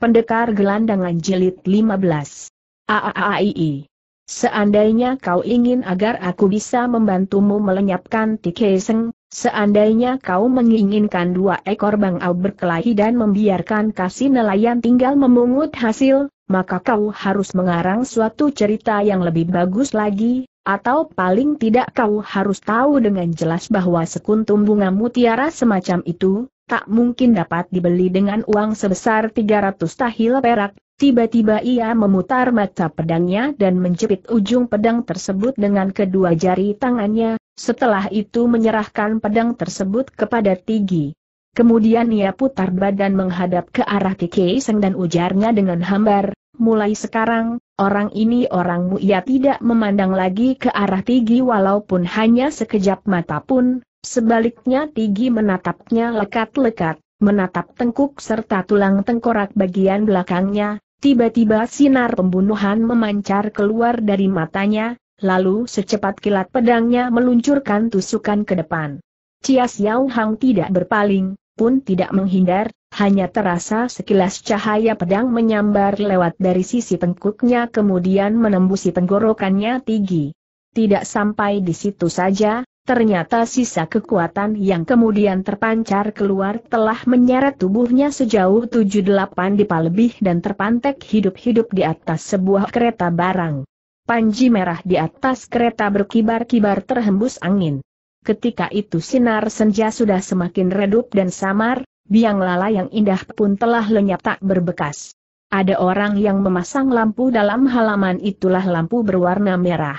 Pendekar Gelandangan Jilid 15. AAAII. Seandainya kau ingin agar aku bisa membantumu melenyapkan Tikeseng, seandainya kau menginginkan dua ekor bangau berkelahi dan membiarkan kasih nelayan tinggal memungut hasil, maka kau harus mengarang suatu cerita yang lebih bagus lagi, atau paling tidak kau harus tahu dengan jelas bahwa sekuntum bunga mutiara semacam itu, tak mungkin dapat dibeli dengan uang sebesar 300 tahil perak. Tiba-tiba ia memutar mata pedangnya dan menjepit ujung pedang tersebut dengan kedua jari tangannya, setelah itu menyerahkan pedang tersebut kepada Tigi. Kemudian ia putar badan menghadap ke arah Kikiseng dan ujarnya dengan hambar, mulai sekarang, orang ini orangmu ia tidak memandang lagi ke arah Tigi walaupun hanya sekejap mata pun, sebaliknya Tigi menatapnya lekat-lekat, menatap tengkuk serta tulang tengkorak bagian belakangnya, tiba-tiba sinar pembunuhan memancar keluar dari matanya, lalu secepat kilat pedangnya meluncurkan tusukan ke depan. Cias Xiao Hang tidak berpaling, pun tidak menghindar, hanya terasa sekilas cahaya pedang menyambar lewat dari sisi tengkuknya kemudian menembusi tenggorokannya tinggi. Tidak sampai di situ saja, ternyata sisa kekuatan yang kemudian terpancar keluar telah menyeret tubuhnya sejauh delapan dipa lebih dan terpantek hidup-hidup di atas sebuah kereta barang. Panji merah di atas kereta berkibar-kibar terhembus angin ketika itu sinar senja sudah semakin redup dan samar, biang lala yang indah pun telah lenyap tak berbekas. Ada orang yang memasang lampu dalam halaman itulah lampu berwarna merah.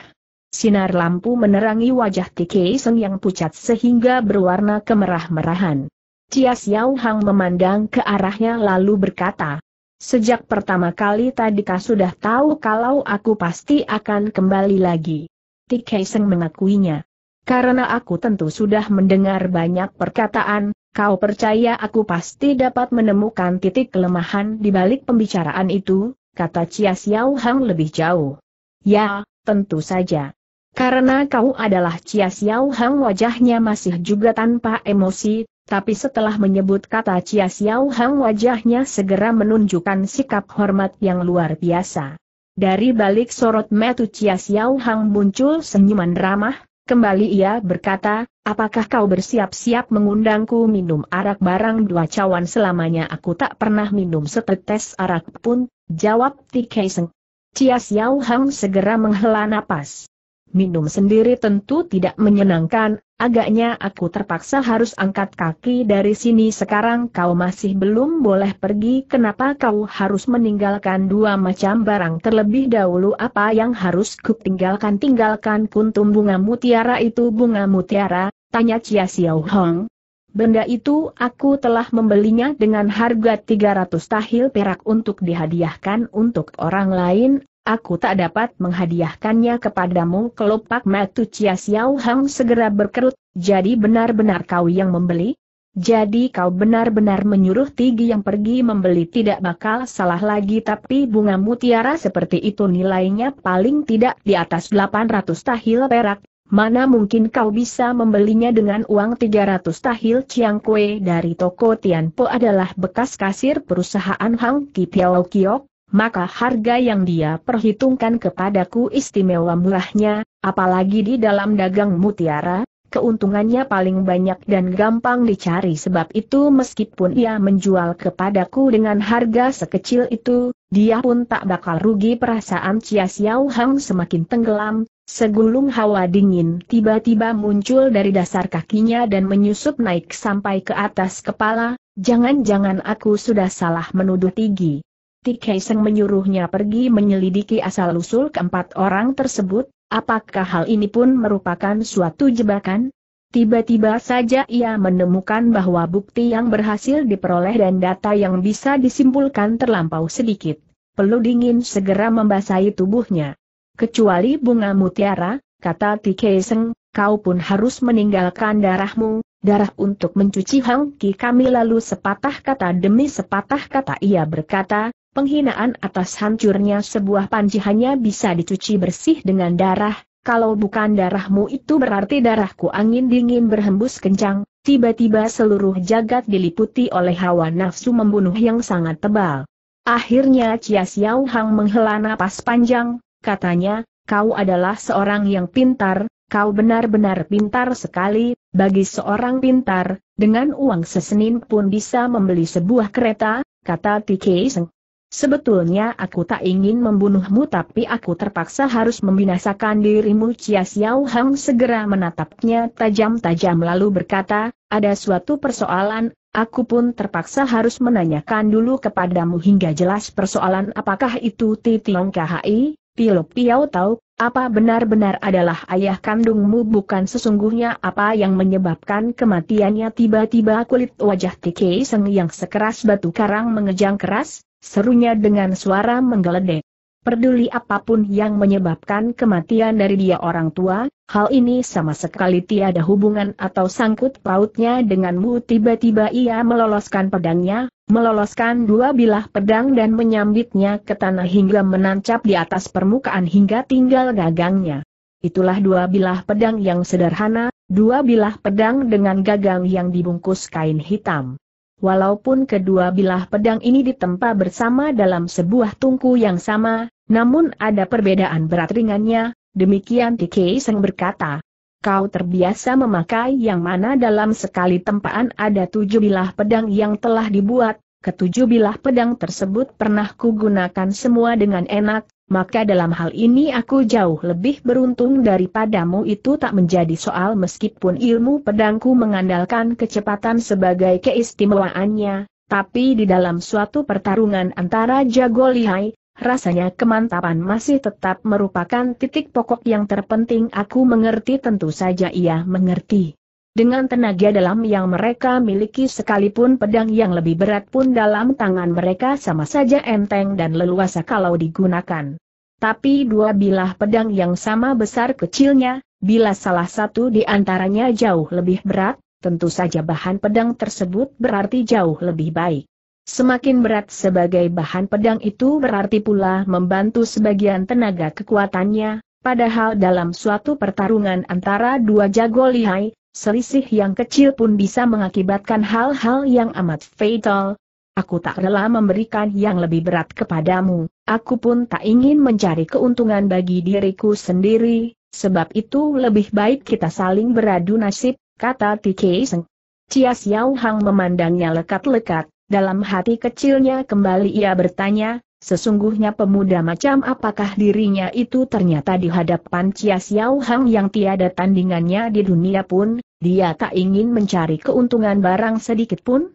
Sinar lampu menerangi wajah Tike yang pucat sehingga berwarna kemerah-merahan. Cia Xiao Hang memandang ke arahnya lalu berkata, Sejak pertama kali tadi kau sudah tahu kalau aku pasti akan kembali lagi. Tike mengakuinya karena aku tentu sudah mendengar banyak perkataan, kau percaya aku pasti dapat menemukan titik kelemahan di balik pembicaraan itu, kata Chia Xiao Hang lebih jauh. Ya, tentu saja. Karena kau adalah Chia Xiao Hang wajahnya masih juga tanpa emosi, tapi setelah menyebut kata Chia Xiao Hang wajahnya segera menunjukkan sikap hormat yang luar biasa. Dari balik sorot metu Chia Xiao Hang muncul senyuman ramah, Kembali ia berkata, apakah kau bersiap-siap mengundangku minum arak barang dua cawan selamanya aku tak pernah minum setetes arak pun, jawab Ti Kaiseng. Cia Xiao Hang segera menghela napas minum sendiri tentu tidak menyenangkan, agaknya aku terpaksa harus angkat kaki dari sini sekarang kau masih belum boleh pergi kenapa kau harus meninggalkan dua macam barang terlebih dahulu apa yang harus ku tinggalkan tinggalkan kuntum bunga mutiara itu bunga mutiara, tanya Chia Xiao Hong. Benda itu aku telah membelinya dengan harga 300 tahil perak untuk dihadiahkan untuk orang lain, Aku tak dapat menghadiahkannya kepadamu kelopak matu Chia Xiao Hang segera berkerut, jadi benar-benar kau yang membeli? Jadi kau benar-benar menyuruh Tigi yang pergi membeli tidak bakal salah lagi tapi bunga mutiara seperti itu nilainya paling tidak di atas 800 tahil perak, Mana mungkin kau bisa membelinya dengan uang 300 tahil Chiang Kue dari toko Tianpo adalah bekas kasir perusahaan Hang Ki Piao Kiok, maka harga yang dia perhitungkan kepadaku istimewa murahnya, apalagi di dalam dagang mutiara, keuntungannya paling banyak dan gampang dicari sebab itu meskipun ia menjual kepadaku dengan harga sekecil itu, dia pun tak bakal rugi perasaan Chia Xiao Hang semakin tenggelam, segulung hawa dingin tiba-tiba muncul dari dasar kakinya dan menyusup naik sampai ke atas kepala, jangan-jangan aku sudah salah menuduh tinggi. Tikaiseng menyuruhnya pergi menyelidiki asal-usul keempat orang tersebut, apakah hal ini pun merupakan suatu jebakan? Tiba-tiba saja ia menemukan bahwa bukti yang berhasil diperoleh dan data yang bisa disimpulkan terlampau sedikit. Perlu dingin segera membasahi tubuhnya. Kecuali bunga mutiara, kata Tikaiseng, kau pun harus meninggalkan darahmu, darah untuk mencuci Hang kami lalu sepatah kata demi sepatah kata ia berkata, Penghinaan atas hancurnya sebuah panji hanya bisa dicuci bersih dengan darah, kalau bukan darahmu itu berarti darahku angin dingin berhembus kencang, tiba-tiba seluruh jagat diliputi oleh hawa nafsu membunuh yang sangat tebal. Akhirnya Chia Xiao Hang menghela napas panjang, katanya, kau adalah seorang yang pintar, kau benar-benar pintar sekali, bagi seorang pintar, dengan uang sesenin pun bisa membeli sebuah kereta, kata Tike Seng. Sebetulnya aku tak ingin membunuhmu tapi aku terpaksa harus membinasakan dirimu Chia Xiao Hang segera menatapnya tajam-tajam lalu berkata, ada suatu persoalan, aku pun terpaksa harus menanyakan dulu kepadamu hingga jelas persoalan apakah itu Titiong KHI, Tilo Piao tahu, apa benar-benar adalah ayah kandungmu bukan sesungguhnya apa yang menyebabkan kematiannya tiba-tiba kulit wajah Tiki Seng yang sekeras batu karang mengejang keras? Serunya dengan suara menggeledek. Peduli apapun yang menyebabkan kematian dari dia orang tua, hal ini sama sekali tiada hubungan atau sangkut pautnya denganmu tiba-tiba ia meloloskan pedangnya, meloloskan dua bilah pedang dan menyambitnya ke tanah hingga menancap di atas permukaan hingga tinggal gagangnya. Itulah dua bilah pedang yang sederhana, dua bilah pedang dengan gagang yang dibungkus kain hitam. Walaupun kedua bilah pedang ini ditempa bersama dalam sebuah tungku yang sama, namun ada perbedaan berat ringannya, demikian T.K. Seng berkata. Kau terbiasa memakai yang mana dalam sekali tempaan ada tujuh bilah pedang yang telah dibuat, ketujuh bilah pedang tersebut pernah kugunakan semua dengan enak, maka dalam hal ini aku jauh lebih beruntung daripadamu itu tak menjadi soal meskipun ilmu pedangku mengandalkan kecepatan sebagai keistimewaannya, tapi di dalam suatu pertarungan antara jago lihai, rasanya kemantapan masih tetap merupakan titik pokok yang terpenting aku mengerti tentu saja ia mengerti. Dengan tenaga dalam yang mereka miliki sekalipun pedang yang lebih berat pun dalam tangan mereka sama saja enteng dan leluasa kalau digunakan. Tapi dua bilah pedang yang sama besar kecilnya, bila salah satu di antaranya jauh lebih berat, tentu saja bahan pedang tersebut berarti jauh lebih baik. Semakin berat sebagai bahan pedang itu berarti pula membantu sebagian tenaga kekuatannya, padahal dalam suatu pertarungan antara dua jago lihai, Selisih yang kecil pun bisa mengakibatkan hal-hal yang amat fatal. Aku tak rela memberikan yang lebih berat kepadamu, aku pun tak ingin mencari keuntungan bagi diriku sendiri, sebab itu lebih baik kita saling beradu nasib, kata Tike Seng. Cia Xiao Hang memandangnya lekat-lekat, dalam hati kecilnya kembali ia bertanya, Sesungguhnya pemuda macam apakah dirinya itu ternyata di hadapan Chia Xiao Hang yang tiada tandingannya di dunia pun, dia tak ingin mencari keuntungan barang sedikit pun?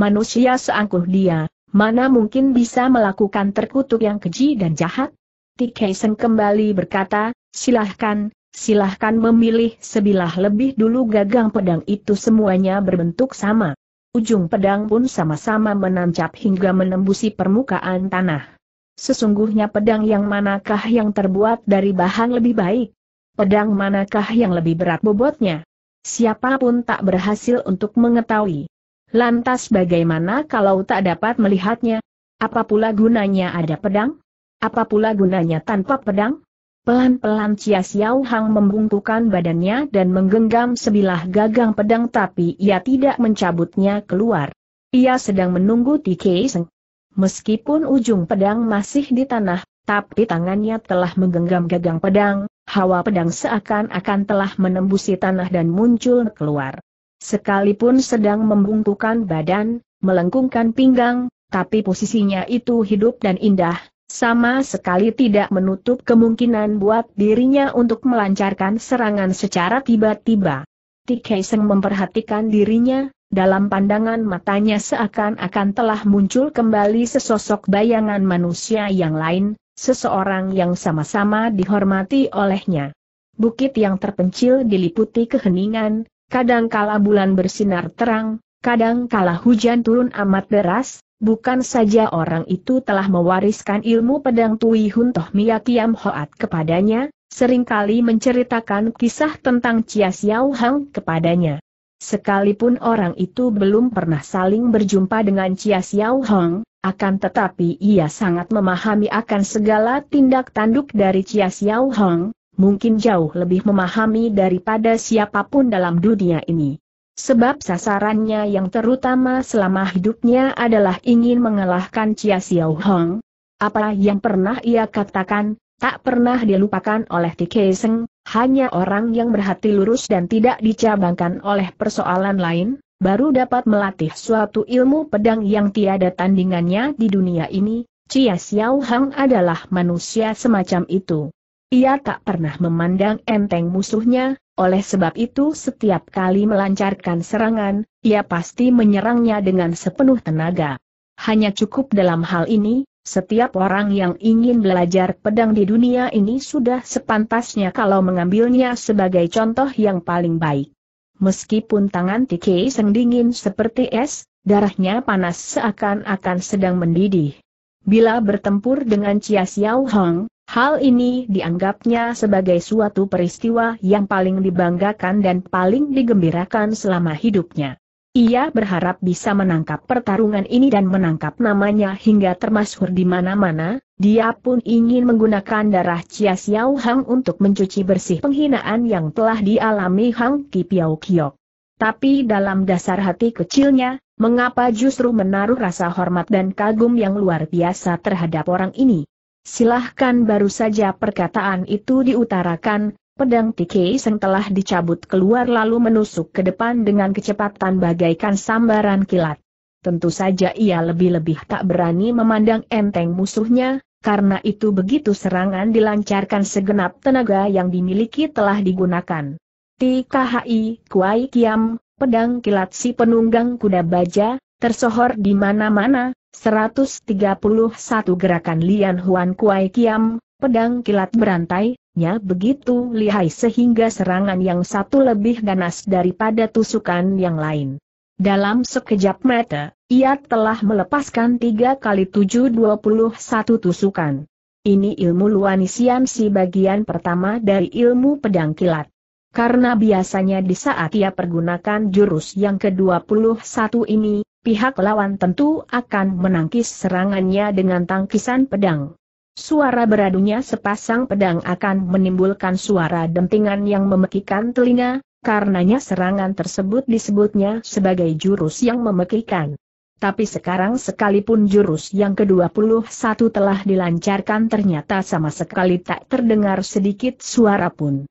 Manusia seangkuh dia, mana mungkin bisa melakukan terkutuk yang keji dan jahat? Tikeisen kembali berkata, silahkan, silahkan memilih sebilah lebih dulu gagang pedang itu semuanya berbentuk sama. Ujung pedang pun sama-sama menancap hingga menembusi permukaan tanah. Sesungguhnya pedang yang manakah yang terbuat dari bahan lebih baik? Pedang manakah yang lebih berat bobotnya? Siapapun tak berhasil untuk mengetahui. Lantas bagaimana kalau tak dapat melihatnya? Apa pula gunanya ada pedang? Apa pula gunanya tanpa pedang? Pelan-pelan Chia Xiao Hang membungkukan badannya dan menggenggam sebilah gagang pedang tapi ia tidak mencabutnya keluar. Ia sedang menunggu Ti Seng. Meskipun ujung pedang masih di tanah, tapi tangannya telah menggenggam gagang pedang, hawa pedang seakan-akan telah menembusi tanah dan muncul keluar. Sekalipun sedang membungkukan badan, melengkungkan pinggang, tapi posisinya itu hidup dan indah, sama sekali tidak menutup kemungkinan buat dirinya untuk melancarkan serangan secara tiba-tiba. Tikeiseng memperhatikan dirinya, dalam pandangan matanya seakan-akan telah muncul kembali sesosok bayangan manusia yang lain, seseorang yang sama-sama dihormati olehnya. Bukit yang terpencil diliputi keheningan, kadangkala bulan bersinar terang, kadangkala hujan turun amat deras, Bukan saja orang itu telah mewariskan ilmu pedang Tui Hun Toh Mia Hoat kepadanya, seringkali menceritakan kisah tentang Chia Xiao Hang kepadanya. Sekalipun orang itu belum pernah saling berjumpa dengan Chia Xiao Hang, akan tetapi ia sangat memahami akan segala tindak tanduk dari Chia Xiao Hang, mungkin jauh lebih memahami daripada siapapun dalam dunia ini. Sebab sasarannya yang terutama selama hidupnya adalah ingin mengalahkan Chia Xiao Hong. Apa yang pernah ia katakan, tak pernah dilupakan oleh Tike Seng, hanya orang yang berhati lurus dan tidak dicabangkan oleh persoalan lain, baru dapat melatih suatu ilmu pedang yang tiada tandingannya di dunia ini, Chia Xiao Hong adalah manusia semacam itu. Ia tak pernah memandang enteng musuhnya, oleh sebab itu setiap kali melancarkan serangan, ia pasti menyerangnya dengan sepenuh tenaga. Hanya cukup dalam hal ini, setiap orang yang ingin belajar pedang di dunia ini sudah sepantasnya kalau mengambilnya sebagai contoh yang paling baik. Meskipun tangan Tike Seng dingin seperti es, darahnya panas seakan-akan sedang mendidih. Bila bertempur dengan Chia Xiao Hong, Hal ini dianggapnya sebagai suatu peristiwa yang paling dibanggakan dan paling digembirakan selama hidupnya. Ia berharap bisa menangkap pertarungan ini dan menangkap namanya hingga termasuk di mana-mana, dia pun ingin menggunakan darah Chia Xiao Hang untuk mencuci bersih penghinaan yang telah dialami Hang Ki Piao Kiok. Tapi dalam dasar hati kecilnya, mengapa justru menaruh rasa hormat dan kagum yang luar biasa terhadap orang ini? Silahkan baru saja perkataan itu diutarakan, pedang Seng telah dicabut keluar lalu menusuk ke depan dengan kecepatan bagaikan sambaran kilat. Tentu saja ia lebih-lebih tak berani memandang enteng musuhnya, karena itu begitu serangan dilancarkan segenap tenaga yang dimiliki telah digunakan. TKHI Kuai Kiam, pedang kilat si penunggang kuda baja, tersohor di mana-mana, 131 gerakan Lian Huan Kuai Kiam, pedang kilat berantai, nya begitu lihai sehingga serangan yang satu lebih ganas daripada tusukan yang lain. Dalam sekejap mata, ia telah melepaskan tiga kali tujuh dua puluh satu tusukan. Ini ilmu Luanisian si bagian pertama dari ilmu pedang kilat. Karena biasanya di saat ia pergunakan jurus yang ke-21 ini, pihak lawan tentu akan menangkis serangannya dengan tangkisan pedang. Suara beradunya sepasang pedang akan menimbulkan suara dentingan yang memekikan telinga, karenanya serangan tersebut disebutnya sebagai jurus yang memekikan. Tapi sekarang sekalipun jurus yang ke-21 telah dilancarkan ternyata sama sekali tak terdengar sedikit suara pun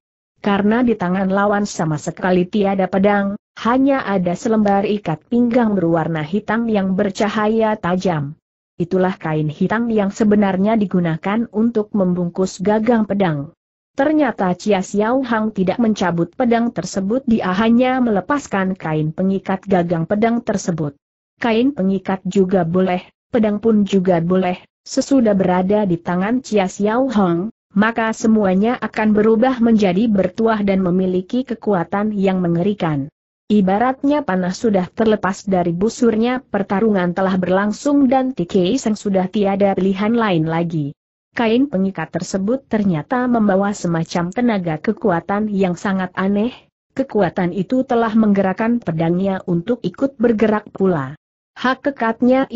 karena di tangan lawan sama sekali tiada pedang, hanya ada selembar ikat pinggang berwarna hitam yang bercahaya tajam. Itulah kain hitam yang sebenarnya digunakan untuk membungkus gagang pedang. Ternyata Chia Xiao Hang tidak mencabut pedang tersebut dia hanya melepaskan kain pengikat gagang pedang tersebut. Kain pengikat juga boleh, pedang pun juga boleh, sesudah berada di tangan Chia Xiao Hang, maka semuanya akan berubah menjadi bertuah dan memiliki kekuatan yang mengerikan. Ibaratnya panah sudah terlepas dari busurnya, pertarungan telah berlangsung dan Tikei Seng sudah tiada pilihan lain lagi. Kain pengikat tersebut ternyata membawa semacam tenaga kekuatan yang sangat aneh, kekuatan itu telah menggerakkan pedangnya untuk ikut bergerak pula. Hak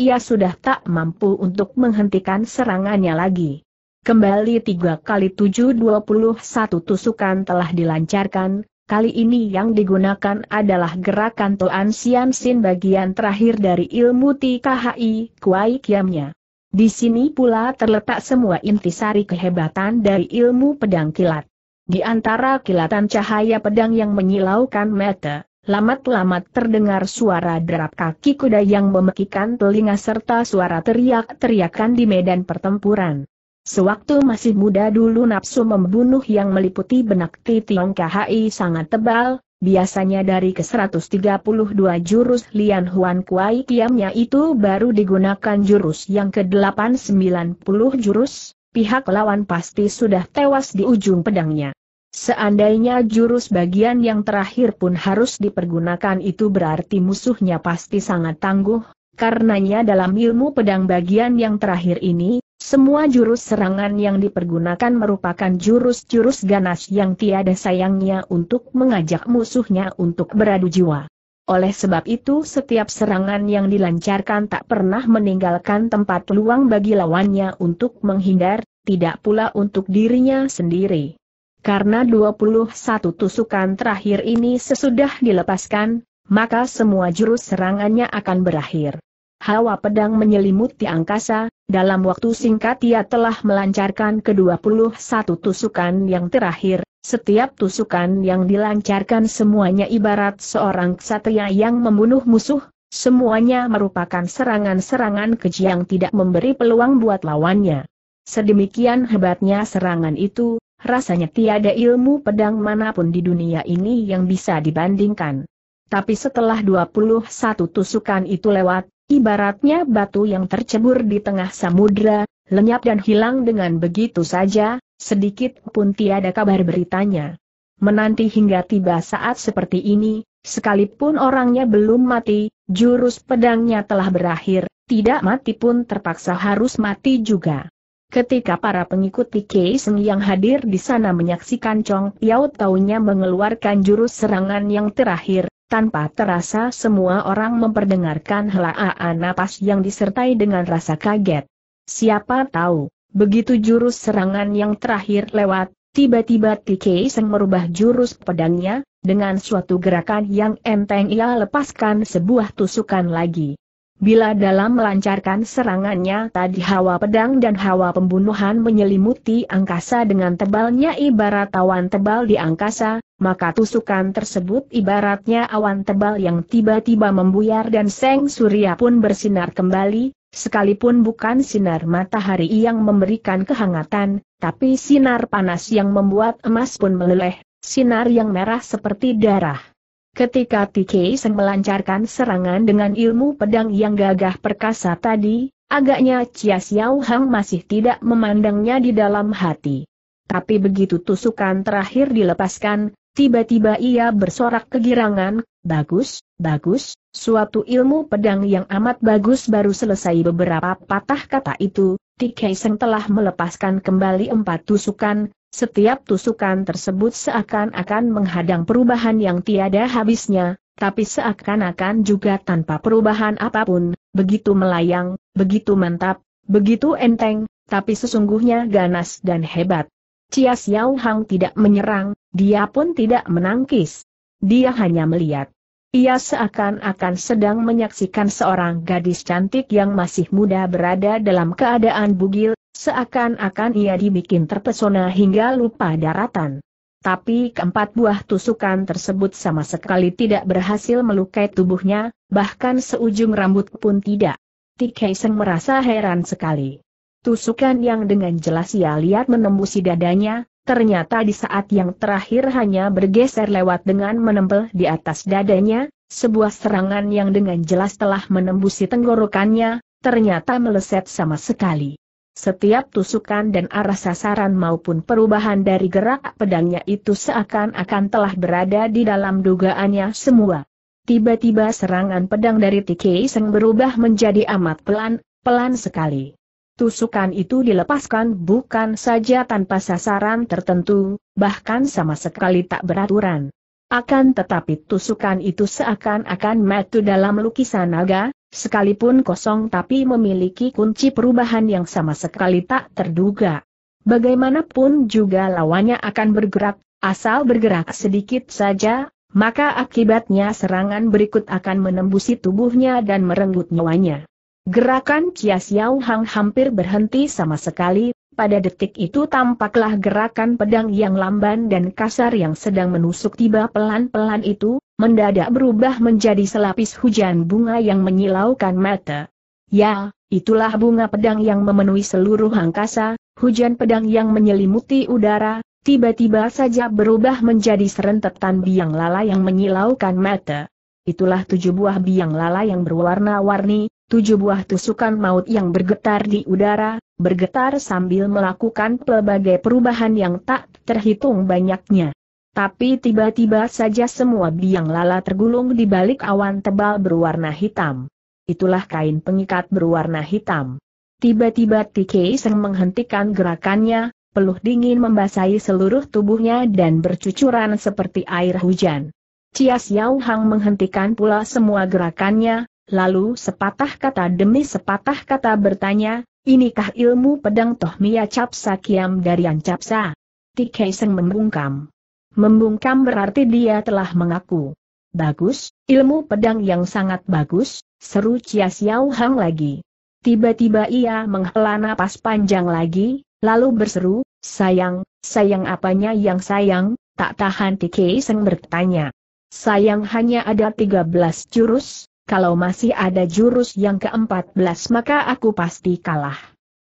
ia sudah tak mampu untuk menghentikan serangannya lagi. Kembali tiga kali tujuh dua puluh satu tusukan telah dilancarkan, kali ini yang digunakan adalah gerakan Toan Sian Sin bagian terakhir dari ilmu TKHI Kuai Kiamnya. Di sini pula terletak semua intisari kehebatan dari ilmu pedang kilat. Di antara kilatan cahaya pedang yang menyilaukan mata, lamat-lamat terdengar suara derap kaki kuda yang memekikan telinga serta suara teriak-teriakan di medan pertempuran. Sewaktu masih muda dulu nafsu membunuh yang meliputi benak Titiong KHI sangat tebal, biasanya dari ke-132 jurus Lian Huan Kuai Kiamnya itu baru digunakan jurus yang ke-890 jurus, pihak lawan pasti sudah tewas di ujung pedangnya. Seandainya jurus bagian yang terakhir pun harus dipergunakan itu berarti musuhnya pasti sangat tangguh, karenanya dalam ilmu pedang bagian yang terakhir ini semua jurus serangan yang dipergunakan merupakan jurus-jurus ganas yang tiada sayangnya untuk mengajak musuhnya untuk beradu jiwa. Oleh sebab itu setiap serangan yang dilancarkan tak pernah meninggalkan tempat luang bagi lawannya untuk menghindar, tidak pula untuk dirinya sendiri. Karena 21 tusukan terakhir ini sesudah dilepaskan, maka semua jurus serangannya akan berakhir. Hawa pedang menyelimuti angkasa, dalam waktu singkat ia telah melancarkan ke-21 tusukan yang terakhir, setiap tusukan yang dilancarkan semuanya ibarat seorang ksatria yang membunuh musuh, semuanya merupakan serangan-serangan keji yang tidak memberi peluang buat lawannya. Sedemikian hebatnya serangan itu, rasanya tiada ilmu pedang manapun di dunia ini yang bisa dibandingkan. Tapi setelah 21 tusukan itu lewat, ibaratnya batu yang tercebur di tengah samudra, lenyap dan hilang dengan begitu saja, sedikit pun tiada kabar beritanya. Menanti hingga tiba saat seperti ini, sekalipun orangnya belum mati, jurus pedangnya telah berakhir, tidak mati pun terpaksa harus mati juga. Ketika para pengikut Tike Seng yang hadir di sana menyaksikan Chong Piao taunya mengeluarkan jurus serangan yang terakhir, tanpa terasa semua orang memperdengarkan helaan napas yang disertai dengan rasa kaget. Siapa tahu, begitu jurus serangan yang terakhir lewat, tiba-tiba Tike Seng merubah jurus pedangnya, dengan suatu gerakan yang enteng ia lepaskan sebuah tusukan lagi. Bila dalam melancarkan serangannya tadi hawa pedang dan hawa pembunuhan menyelimuti angkasa dengan tebalnya ibarat awan tebal di angkasa, maka tusukan tersebut ibaratnya awan tebal yang tiba-tiba membuyar dan seng surya pun bersinar kembali, sekalipun bukan sinar matahari yang memberikan kehangatan, tapi sinar panas yang membuat emas pun meleleh, sinar yang merah seperti darah. Ketika TK Seng melancarkan serangan dengan ilmu pedang yang gagah perkasa tadi, agaknya Chia Xiao Hang masih tidak memandangnya di dalam hati. Tapi begitu tusukan terakhir dilepaskan, tiba-tiba ia bersorak kegirangan, bagus, bagus, suatu ilmu pedang yang amat bagus baru selesai beberapa patah kata itu, Tike Seng telah melepaskan kembali empat tusukan, setiap tusukan tersebut seakan-akan menghadang perubahan yang tiada habisnya, tapi seakan-akan juga tanpa perubahan apapun, begitu melayang, begitu mantap, begitu enteng, tapi sesungguhnya ganas dan hebat. Chia Xiao Hang tidak menyerang, dia pun tidak menangkis. Dia hanya melihat. Ia seakan-akan sedang menyaksikan seorang gadis cantik yang masih muda berada dalam keadaan bugil, seakan-akan ia dibikin terpesona hingga lupa daratan. Tapi keempat buah tusukan tersebut sama sekali tidak berhasil melukai tubuhnya, bahkan seujung rambut pun tidak. Tikaiseng merasa heran sekali. Tusukan yang dengan jelas ia lihat menembusi dadanya, ternyata di saat yang terakhir hanya bergeser lewat dengan menempel di atas dadanya, sebuah serangan yang dengan jelas telah menembusi tenggorokannya, ternyata meleset sama sekali. Setiap tusukan dan arah sasaran maupun perubahan dari gerak pedangnya itu seakan-akan telah berada di dalam dugaannya semua. Tiba-tiba serangan pedang dari Tikei Seng berubah menjadi amat pelan, pelan sekali. Tusukan itu dilepaskan bukan saja tanpa sasaran tertentu, bahkan sama sekali tak beraturan. Akan tetapi tusukan itu seakan-akan metu dalam lukisan naga, sekalipun kosong tapi memiliki kunci perubahan yang sama sekali tak terduga. Bagaimanapun juga lawannya akan bergerak, asal bergerak sedikit saja, maka akibatnya serangan berikut akan menembusi tubuhnya dan merenggut nyawanya. Gerakan Chia Xiao Hang hampir berhenti sama sekali, pada detik itu tampaklah gerakan pedang yang lamban dan kasar yang sedang menusuk tiba pelan-pelan itu, mendadak berubah menjadi selapis hujan bunga yang menyilaukan mata. Ya, itulah bunga pedang yang memenuhi seluruh angkasa, hujan pedang yang menyelimuti udara, tiba-tiba saja berubah menjadi serentetan biang lala yang menyilaukan mata. Itulah tujuh buah biang lala yang berwarna-warni, tujuh buah tusukan maut yang bergetar di udara, bergetar sambil melakukan pelbagai perubahan yang tak terhitung banyaknya. Tapi tiba-tiba saja semua biang lala tergulung di balik awan tebal berwarna hitam. Itulah kain pengikat berwarna hitam. Tiba-tiba Tikei Seng menghentikan gerakannya, peluh dingin membasahi seluruh tubuhnya dan bercucuran seperti air hujan. Cia Xiao Hang menghentikan pula semua gerakannya, lalu sepatah kata demi sepatah kata bertanya, inikah ilmu pedang Toh Mia Capsa Kiam dari Ancapsa? Tikei Seng membungkam. Membungkam berarti dia telah mengaku. Bagus, ilmu pedang yang sangat bagus, seru Chia Xiao Hang lagi. Tiba-tiba ia menghela napas panjang lagi, lalu berseru, sayang, sayang apanya yang sayang, tak tahan TK Seng bertanya. Sayang hanya ada 13 jurus, kalau masih ada jurus yang ke-14 maka aku pasti kalah.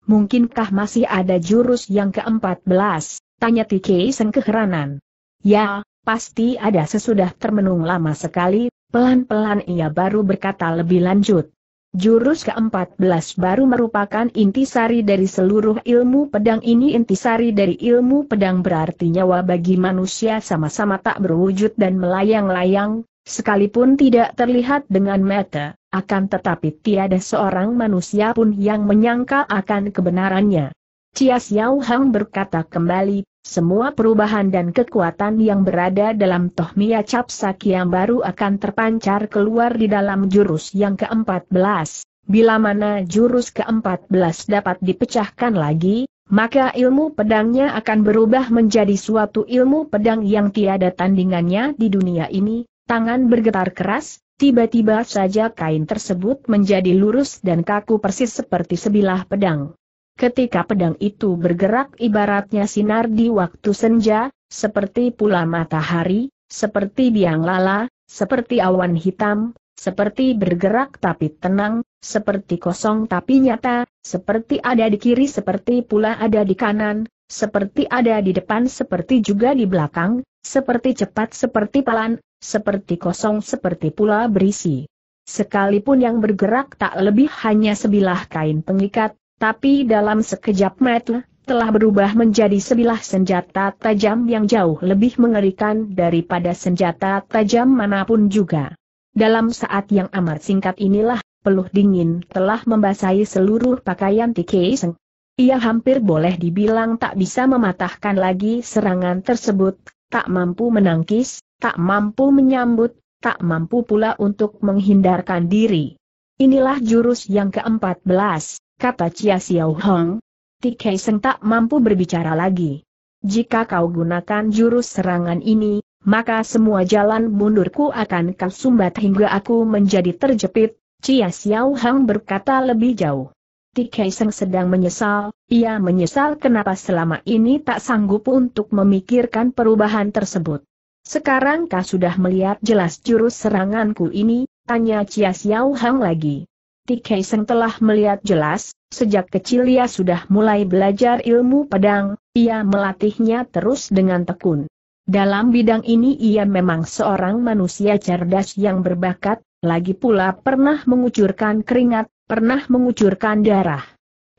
Mungkinkah masih ada jurus yang ke-14? Tanya TK Seng keheranan. Ya, pasti ada sesudah termenung lama sekali, pelan-pelan ia baru berkata lebih lanjut. Jurus ke-14 baru merupakan intisari dari seluruh ilmu pedang ini intisari dari ilmu pedang berarti nyawa bagi manusia sama-sama tak berwujud dan melayang-layang, sekalipun tidak terlihat dengan mata, akan tetapi tiada seorang manusia pun yang menyangka akan kebenarannya. Cia Xiao Hang berkata kembali, semua perubahan dan kekuatan yang berada dalam Tohmiya Capsaki yang baru akan terpancar keluar di dalam jurus yang ke-14. Bila mana jurus ke-14 dapat dipecahkan lagi, maka ilmu pedangnya akan berubah menjadi suatu ilmu pedang yang tiada tandingannya di dunia ini. Tangan bergetar keras, tiba-tiba saja kain tersebut menjadi lurus dan kaku persis seperti sebilah pedang. Ketika pedang itu bergerak ibaratnya sinar di waktu senja, seperti pula matahari, seperti biang lala, seperti awan hitam, seperti bergerak tapi tenang, seperti kosong tapi nyata, seperti ada di kiri seperti pula ada di kanan, seperti ada di depan seperti juga di belakang, seperti cepat seperti pelan, seperti kosong seperti pula berisi. Sekalipun yang bergerak tak lebih hanya sebilah kain pengikat, tapi dalam sekejap mata, telah berubah menjadi sebilah senjata tajam yang jauh lebih mengerikan daripada senjata tajam manapun juga. Dalam saat yang amat singkat inilah, peluh dingin telah membasahi seluruh pakaian Tiki Seng. Ia hampir boleh dibilang tak bisa mematahkan lagi serangan tersebut, tak mampu menangkis, tak mampu menyambut, tak mampu pula untuk menghindarkan diri. Inilah jurus yang ke-14, kata Chia Xiao Hong. Tikei Seng tak mampu berbicara lagi. Jika kau gunakan jurus serangan ini, maka semua jalan mundurku akan kau sumbat hingga aku menjadi terjepit, Chia Xiao Hong berkata lebih jauh. Tikei Seng sedang menyesal, ia menyesal kenapa selama ini tak sanggup untuk memikirkan perubahan tersebut. Sekarang kau sudah melihat jelas jurus seranganku ini, tanya Chia Xiao Hong lagi. Tikaiseng telah melihat jelas, sejak kecil ia sudah mulai belajar ilmu pedang, ia melatihnya terus dengan tekun. Dalam bidang ini ia memang seorang manusia cerdas yang berbakat, lagi pula pernah mengucurkan keringat, pernah mengucurkan darah.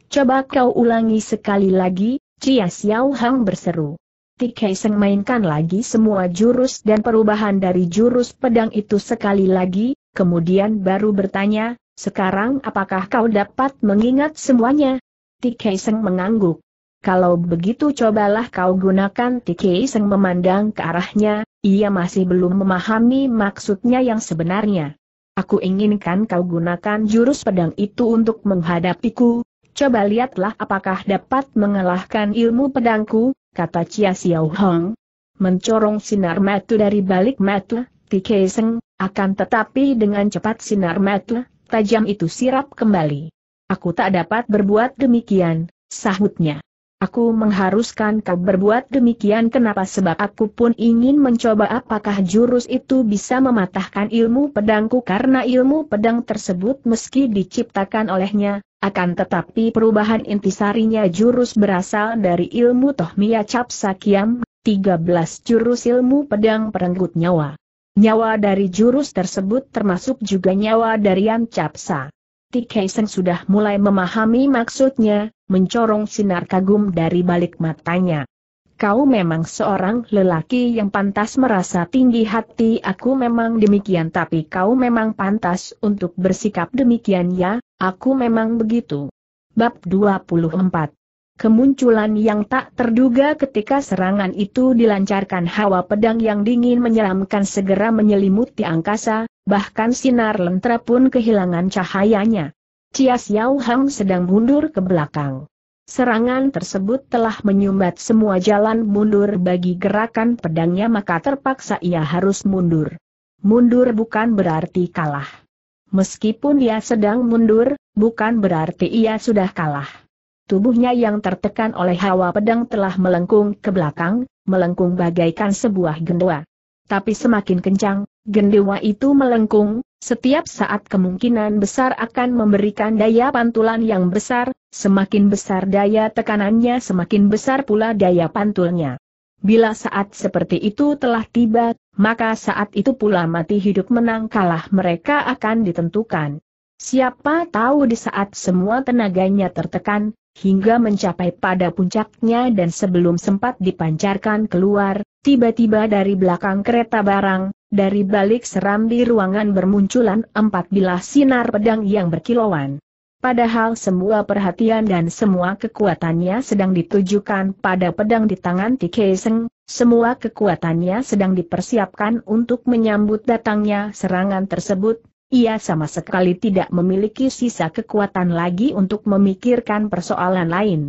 Coba kau ulangi sekali lagi, Cia Xiao Hang berseru. Tikaiseng mainkan lagi semua jurus dan perubahan dari jurus pedang itu sekali lagi, kemudian baru bertanya, sekarang apakah kau dapat mengingat semuanya? Tikei Seng mengangguk. Kalau begitu cobalah kau gunakan Tikei Seng memandang ke arahnya, ia masih belum memahami maksudnya yang sebenarnya. Aku inginkan kau gunakan jurus pedang itu untuk menghadapiku, coba lihatlah apakah dapat mengalahkan ilmu pedangku, kata Chia Xiao Hong. Mencorong sinar mata dari balik mata, Tikei Seng, akan tetapi dengan cepat sinar mata, tajam itu sirap kembali. Aku tak dapat berbuat demikian, sahutnya. Aku mengharuskan kau berbuat demikian kenapa sebab aku pun ingin mencoba apakah jurus itu bisa mematahkan ilmu pedangku karena ilmu pedang tersebut meski diciptakan olehnya, akan tetapi perubahan intisarinya jurus berasal dari ilmu Tohmiya Capsakiam, 13 jurus ilmu pedang perenggut nyawa. Nyawa dari jurus tersebut termasuk juga nyawa dari Yan Capsa. Tikaiseng sudah mulai memahami maksudnya, mencorong sinar kagum dari balik matanya. Kau memang seorang lelaki yang pantas merasa tinggi hati aku memang demikian tapi kau memang pantas untuk bersikap demikian ya, aku memang begitu. Bab 24 Kemunculan yang tak terduga ketika serangan itu dilancarkan hawa pedang yang dingin menyeramkan segera menyelimuti angkasa, bahkan sinar lentera pun kehilangan cahayanya. Cia Xiao Hang sedang mundur ke belakang. Serangan tersebut telah menyumbat semua jalan mundur bagi gerakan pedangnya maka terpaksa ia harus mundur. Mundur bukan berarti kalah. Meskipun ia sedang mundur, bukan berarti ia sudah kalah. Tubuhnya yang tertekan oleh hawa pedang telah melengkung ke belakang, melengkung bagaikan sebuah gendua. Tapi semakin kencang, gendewa itu melengkung, setiap saat kemungkinan besar akan memberikan daya pantulan yang besar, semakin besar daya tekanannya semakin besar pula daya pantulnya. Bila saat seperti itu telah tiba, maka saat itu pula mati hidup menang kalah mereka akan ditentukan. Siapa tahu di saat semua tenaganya tertekan, hingga mencapai pada puncaknya dan sebelum sempat dipancarkan keluar, tiba-tiba dari belakang kereta barang, dari balik serambi ruangan bermunculan empat bilah sinar pedang yang berkilauan. Padahal semua perhatian dan semua kekuatannya sedang ditujukan pada pedang di tangan Tikeseng, semua kekuatannya sedang dipersiapkan untuk menyambut datangnya serangan tersebut, ia sama sekali tidak memiliki sisa kekuatan lagi untuk memikirkan persoalan lain.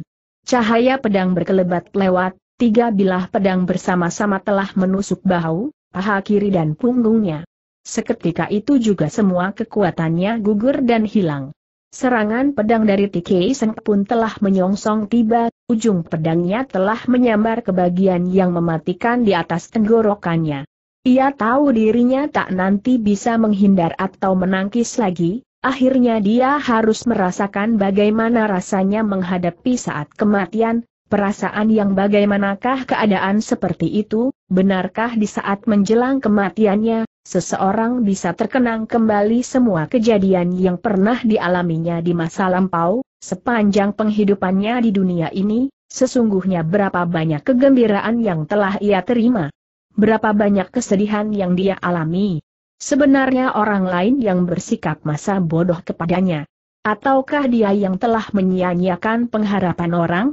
Cahaya pedang berkelebat lewat, tiga bilah pedang bersama-sama telah menusuk bahu, paha kiri dan punggungnya. Seketika itu juga semua kekuatannya gugur dan hilang. Serangan pedang dari Tikei Seng pun telah menyongsong tiba, ujung pedangnya telah menyambar ke bagian yang mematikan di atas tenggorokannya. Ia tahu dirinya tak nanti bisa menghindar atau menangkis lagi, akhirnya dia harus merasakan bagaimana rasanya menghadapi saat kematian, perasaan yang bagaimanakah keadaan seperti itu, benarkah di saat menjelang kematiannya, seseorang bisa terkenang kembali semua kejadian yang pernah dialaminya di masa lampau, sepanjang penghidupannya di dunia ini, sesungguhnya berapa banyak kegembiraan yang telah ia terima berapa banyak kesedihan yang dia alami. Sebenarnya orang lain yang bersikap masa bodoh kepadanya. Ataukah dia yang telah menyia-nyiakan pengharapan orang?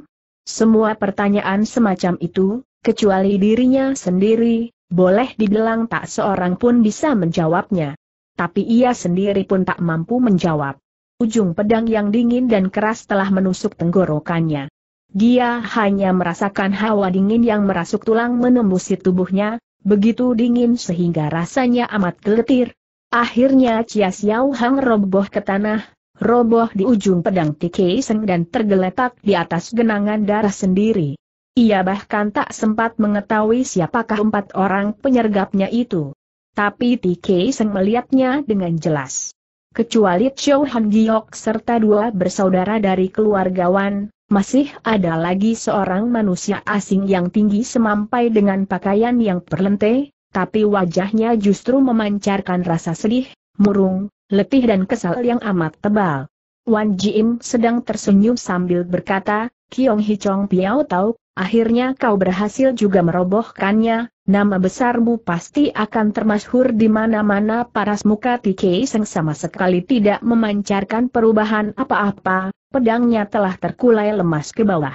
Semua pertanyaan semacam itu, kecuali dirinya sendiri, boleh dibilang tak seorang pun bisa menjawabnya. Tapi ia sendiri pun tak mampu menjawab. Ujung pedang yang dingin dan keras telah menusuk tenggorokannya. Dia hanya merasakan hawa dingin yang merasuk tulang menembusi tubuhnya, begitu dingin sehingga rasanya amat geletir. Akhirnya Chia Xiao Hang roboh ke tanah, roboh di ujung pedang Tike Seng dan tergeletak di atas genangan darah sendiri. Ia bahkan tak sempat mengetahui siapakah empat orang penyergapnya itu. Tapi Tike Seng melihatnya dengan jelas. Kecuali Chou Han Giok serta dua bersaudara dari keluarga Wan, masih ada lagi seorang manusia asing yang tinggi semampai dengan pakaian yang perlente, tapi wajahnya justru memancarkan rasa sedih, murung, letih dan kesal yang amat tebal. Wan Jim sedang tersenyum sambil berkata, Kiong Hichong Piao Tau, akhirnya kau berhasil juga merobohkannya, nama besarmu pasti akan termasyhur di mana-mana paras muka Tike Seng sama sekali tidak memancarkan perubahan apa-apa, pedangnya telah terkulai lemas ke bawah.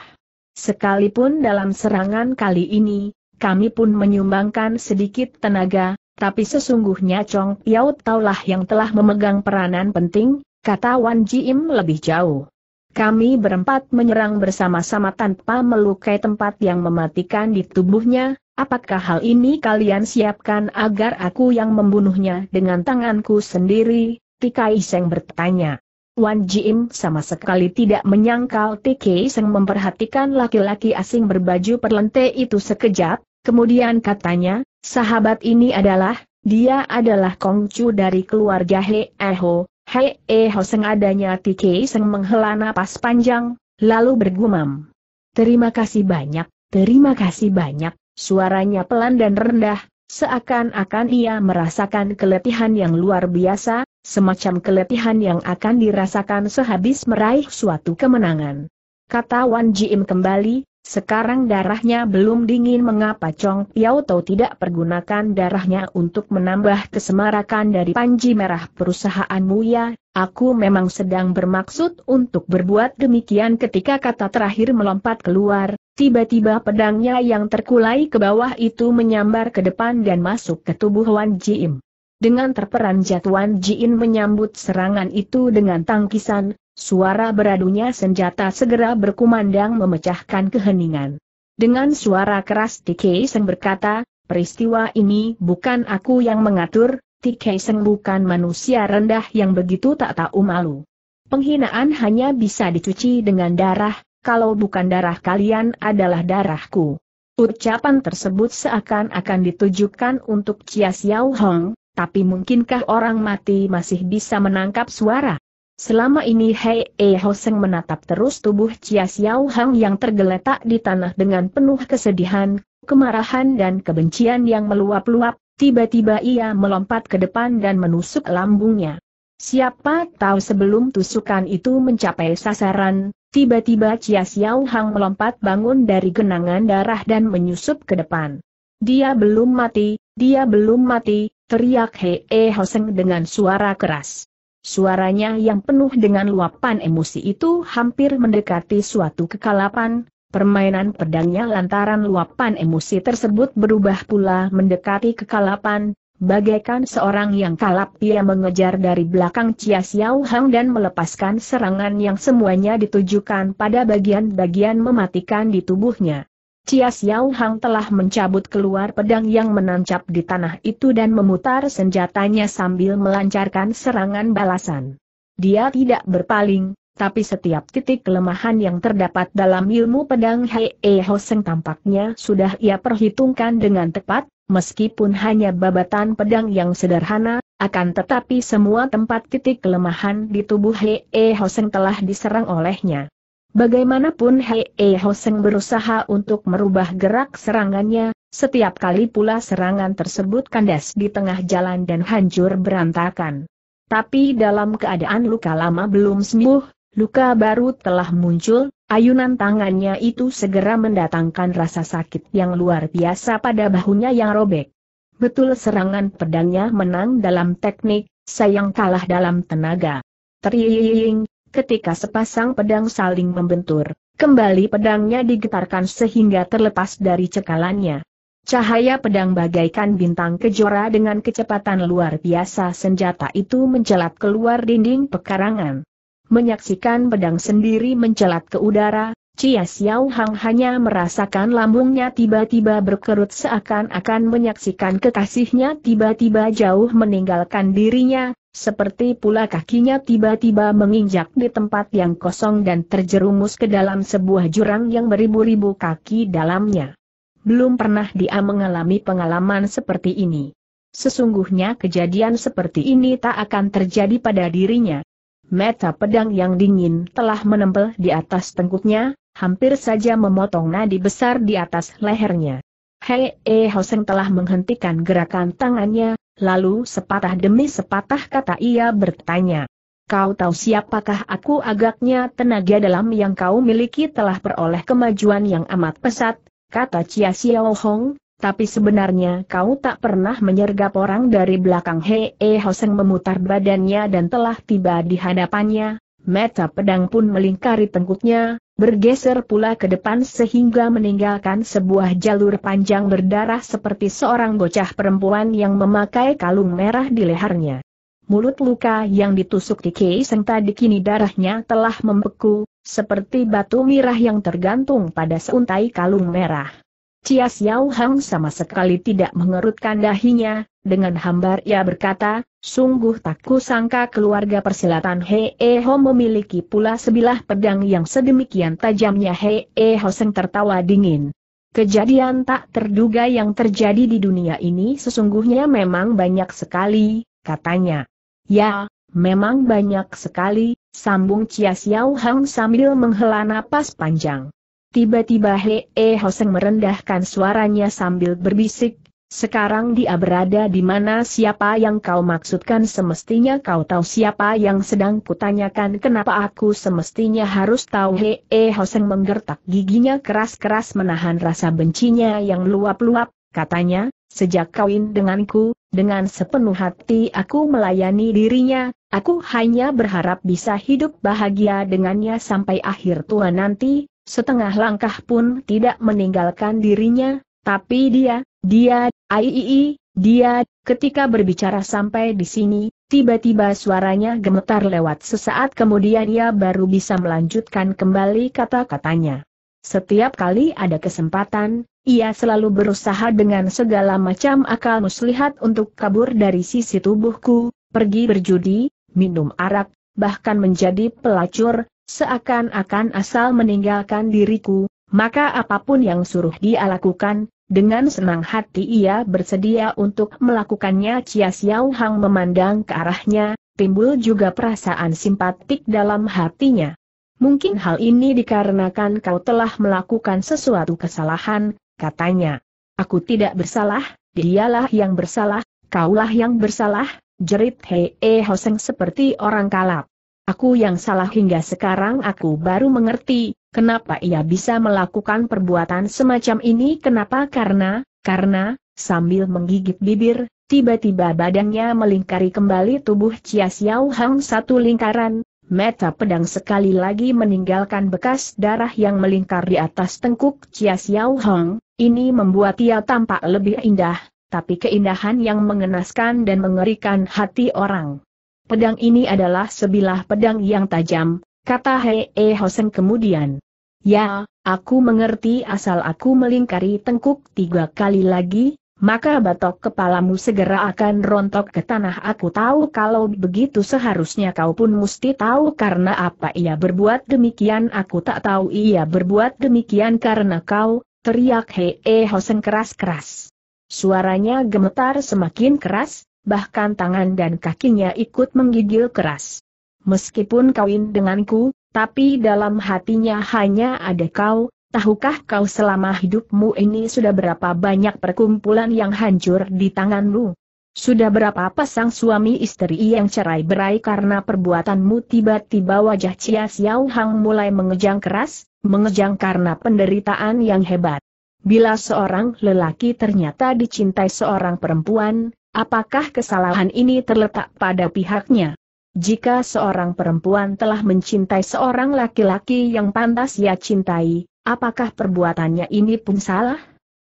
Sekalipun dalam serangan kali ini, kami pun menyumbangkan sedikit tenaga, tapi sesungguhnya Chong Piao taulah yang telah memegang peranan penting, kata Wan Im lebih jauh. Kami berempat menyerang bersama-sama tanpa melukai tempat yang mematikan di tubuhnya, apakah hal ini kalian siapkan agar aku yang membunuhnya dengan tanganku sendiri? Tika Iseng bertanya. Wan Jim sama sekali tidak menyangkal TK Seng memperhatikan laki-laki asing berbaju perlente itu sekejap, kemudian katanya, sahabat ini adalah, dia adalah Kongcu dari keluarga He Eho, He Eho Seng adanya TK Seng menghela napas panjang, lalu bergumam. Terima kasih banyak, terima kasih banyak, suaranya pelan dan rendah, seakan-akan ia merasakan keletihan yang luar biasa, semacam keletihan yang akan dirasakan sehabis meraih suatu kemenangan. Kata Wan Jim kembali, sekarang darahnya belum dingin mengapa Chong Piao Tau tidak pergunakan darahnya untuk menambah kesemarakan dari panji merah perusahaan ya, aku memang sedang bermaksud untuk berbuat demikian ketika kata terakhir melompat keluar, tiba-tiba pedangnya yang terkulai ke bawah itu menyambar ke depan dan masuk ke tubuh Wan Jim. Dengan terperanjat Wan Jin menyambut serangan itu dengan tangkisan, suara beradunya senjata segera berkumandang memecahkan keheningan. Dengan suara keras Tikei Seng berkata, peristiwa ini bukan aku yang mengatur, Tikei Seng bukan manusia rendah yang begitu tak tahu malu. Penghinaan hanya bisa dicuci dengan darah, kalau bukan darah kalian adalah darahku. Ucapan tersebut seakan-akan ditujukan untuk Chia Xiao Hong, tapi mungkinkah orang mati masih bisa menangkap suara? Selama ini Hei E Hoseng menatap terus tubuh Chia Xiao Hang yang tergeletak di tanah dengan penuh kesedihan, kemarahan dan kebencian yang meluap-luap, tiba-tiba ia melompat ke depan dan menusuk lambungnya. Siapa tahu sebelum tusukan itu mencapai sasaran, tiba-tiba Chia Xiao Hang melompat bangun dari genangan darah dan menyusup ke depan. Dia belum mati, dia belum mati, teriak Hei eh, Hoseng dengan suara keras. Suaranya yang penuh dengan luapan emosi itu hampir mendekati suatu kekalapan, permainan pedangnya lantaran luapan emosi tersebut berubah pula mendekati kekalapan, bagaikan seorang yang kalap ia mengejar dari belakang Chia Xiao Hang dan melepaskan serangan yang semuanya ditujukan pada bagian-bagian mematikan di tubuhnya. Cia Xiao Hang telah mencabut keluar pedang yang menancap di tanah itu dan memutar senjatanya sambil melancarkan serangan balasan. Dia tidak berpaling, tapi setiap titik kelemahan yang terdapat dalam ilmu pedang Hei e Hoseng tampaknya sudah ia perhitungkan dengan tepat, meskipun hanya babatan pedang yang sederhana, akan tetapi semua tempat titik kelemahan di tubuh Hei e Hoseng telah diserang olehnya. Bagaimanapun Hei e Hoseng berusaha untuk merubah gerak serangannya, setiap kali pula serangan tersebut kandas di tengah jalan dan hancur berantakan. Tapi dalam keadaan luka lama belum sembuh, luka baru telah muncul, ayunan tangannya itu segera mendatangkan rasa sakit yang luar biasa pada bahunya yang robek. Betul serangan pedangnya menang dalam teknik, sayang kalah dalam tenaga. Teriing, Ketika sepasang pedang saling membentur, kembali pedangnya digetarkan sehingga terlepas dari cekalannya. Cahaya pedang bagaikan bintang kejora dengan kecepatan luar biasa senjata itu mencelat keluar dinding pekarangan. Menyaksikan pedang sendiri mencelat ke udara, Cia Xiao Hang hanya merasakan lambungnya tiba-tiba berkerut seakan-akan menyaksikan kekasihnya tiba-tiba jauh meninggalkan dirinya, seperti pula kakinya tiba-tiba menginjak di tempat yang kosong dan terjerumus ke dalam sebuah jurang yang beribu-ribu kaki dalamnya. Belum pernah dia mengalami pengalaman seperti ini. Sesungguhnya kejadian seperti ini tak akan terjadi pada dirinya. Meta pedang yang dingin telah menempel di atas tengkuknya, hampir saja memotong nadi besar di atas lehernya. Hei E Hoseng telah menghentikan gerakan tangannya, lalu sepatah demi sepatah kata ia bertanya. Kau tahu siapakah aku agaknya tenaga dalam yang kau miliki telah peroleh kemajuan yang amat pesat, kata Chia Xiao Hong, tapi sebenarnya kau tak pernah menyergap orang dari belakang Hei E Hoseng memutar badannya dan telah tiba di hadapannya, Meta pedang pun melingkari tengkuknya, bergeser pula ke depan sehingga meninggalkan sebuah jalur panjang berdarah seperti seorang bocah perempuan yang memakai kalung merah di lehernya. Mulut luka yang ditusuk di keiseng tadi kini darahnya telah membeku, seperti batu mirah yang tergantung pada seuntai kalung merah. Cia Xiao Hang sama sekali tidak mengerutkan dahinya, dengan hambar ia berkata, sungguh tak kusangka keluarga persilatan Hei Ho memiliki pula sebilah pedang yang sedemikian tajamnya Hei Ho Seng tertawa dingin. Kejadian tak terduga yang terjadi di dunia ini sesungguhnya memang banyak sekali, katanya. Ya, memang banyak sekali, sambung Chia Xiao Hang sambil menghela napas panjang. Tiba-tiba Hei Ho Seng merendahkan suaranya sambil berbisik, sekarang dia berada di mana siapa yang kau maksudkan semestinya kau tahu siapa yang sedang kutanyakan kenapa aku semestinya harus tahu he e Hoseng menggertak giginya keras-keras menahan rasa bencinya yang luap-luap, katanya, sejak kawin denganku, dengan sepenuh hati aku melayani dirinya, aku hanya berharap bisa hidup bahagia dengannya sampai akhir tua nanti, setengah langkah pun tidak meninggalkan dirinya, tapi dia, dia, Aiii, dia, ketika berbicara sampai di sini, tiba-tiba suaranya gemetar lewat sesaat kemudian ia baru bisa melanjutkan kembali kata-katanya. Setiap kali ada kesempatan, ia selalu berusaha dengan segala macam akal muslihat untuk kabur dari sisi tubuhku, pergi berjudi, minum arak, bahkan menjadi pelacur, seakan-akan asal meninggalkan diriku, maka apapun yang suruh dia lakukan, dengan senang hati ia bersedia untuk melakukannya Chia Xiao Hang memandang ke arahnya, timbul juga perasaan simpatik dalam hatinya. Mungkin hal ini dikarenakan kau telah melakukan sesuatu kesalahan, katanya. Aku tidak bersalah, dialah yang bersalah, kaulah yang bersalah, jerit Hei e Hoseng seperti orang kalap. Aku yang salah hingga sekarang aku baru mengerti, Kenapa ia bisa melakukan perbuatan semacam ini? Kenapa? Karena, karena, sambil menggigit bibir, tiba-tiba badannya melingkari kembali tubuh Chia Xiao Hang satu lingkaran, meta pedang sekali lagi meninggalkan bekas darah yang melingkar di atas tengkuk Chia Xiao Hang, ini membuat ia tampak lebih indah, tapi keindahan yang mengenaskan dan mengerikan hati orang. Pedang ini adalah sebilah pedang yang tajam, Kata Hee e Hoseng kemudian. Ya, aku mengerti asal aku melingkari tengkuk tiga kali lagi, maka batok kepalamu segera akan rontok ke tanah. Aku tahu kalau begitu seharusnya kau pun mesti tahu karena apa ia berbuat demikian. Aku tak tahu ia berbuat demikian karena kau, teriak Hee e Hoseng keras-keras. Suaranya gemetar semakin keras, bahkan tangan dan kakinya ikut menggigil keras meskipun kawin denganku, tapi dalam hatinya hanya ada kau, tahukah kau selama hidupmu ini sudah berapa banyak perkumpulan yang hancur di tanganmu? Sudah berapa pasang suami istri yang cerai berai karena perbuatanmu tiba-tiba wajah Cia Xiao Hang mulai mengejang keras, mengejang karena penderitaan yang hebat. Bila seorang lelaki ternyata dicintai seorang perempuan, apakah kesalahan ini terletak pada pihaknya? Jika seorang perempuan telah mencintai seorang laki-laki yang pantas ia cintai, apakah perbuatannya ini pun salah?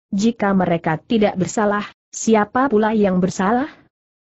Jika mereka tidak bersalah, siapa pula yang bersalah?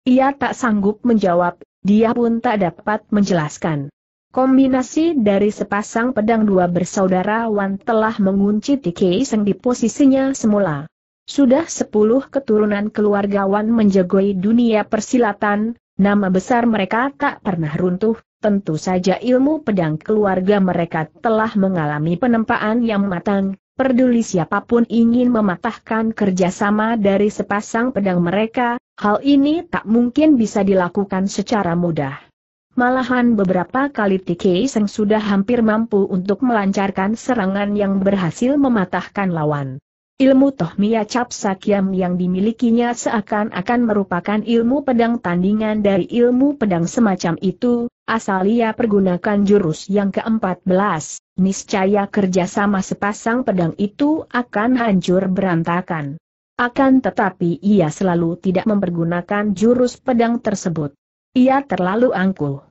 Ia tak sanggup menjawab, dia pun tak dapat menjelaskan. Kombinasi dari sepasang pedang dua bersaudara Wan telah mengunci Tiki Seng di posisinya semula. Sudah sepuluh keturunan keluarga Wan menjagoi dunia persilatan, Nama besar mereka tak pernah runtuh, tentu saja ilmu pedang keluarga mereka telah mengalami penempaan yang matang, Peduli siapapun ingin mematahkan kerjasama dari sepasang pedang mereka, hal ini tak mungkin bisa dilakukan secara mudah. Malahan beberapa kali TK Seng sudah hampir mampu untuk melancarkan serangan yang berhasil mematahkan lawan. Ilmu Toh Mia Cap Sakyam yang dimilikinya seakan-akan merupakan ilmu pedang tandingan dari ilmu pedang semacam itu, asal ia pergunakan jurus yang ke-14, niscaya kerjasama sepasang pedang itu akan hancur berantakan. Akan tetapi ia selalu tidak mempergunakan jurus pedang tersebut. Ia terlalu angkuh.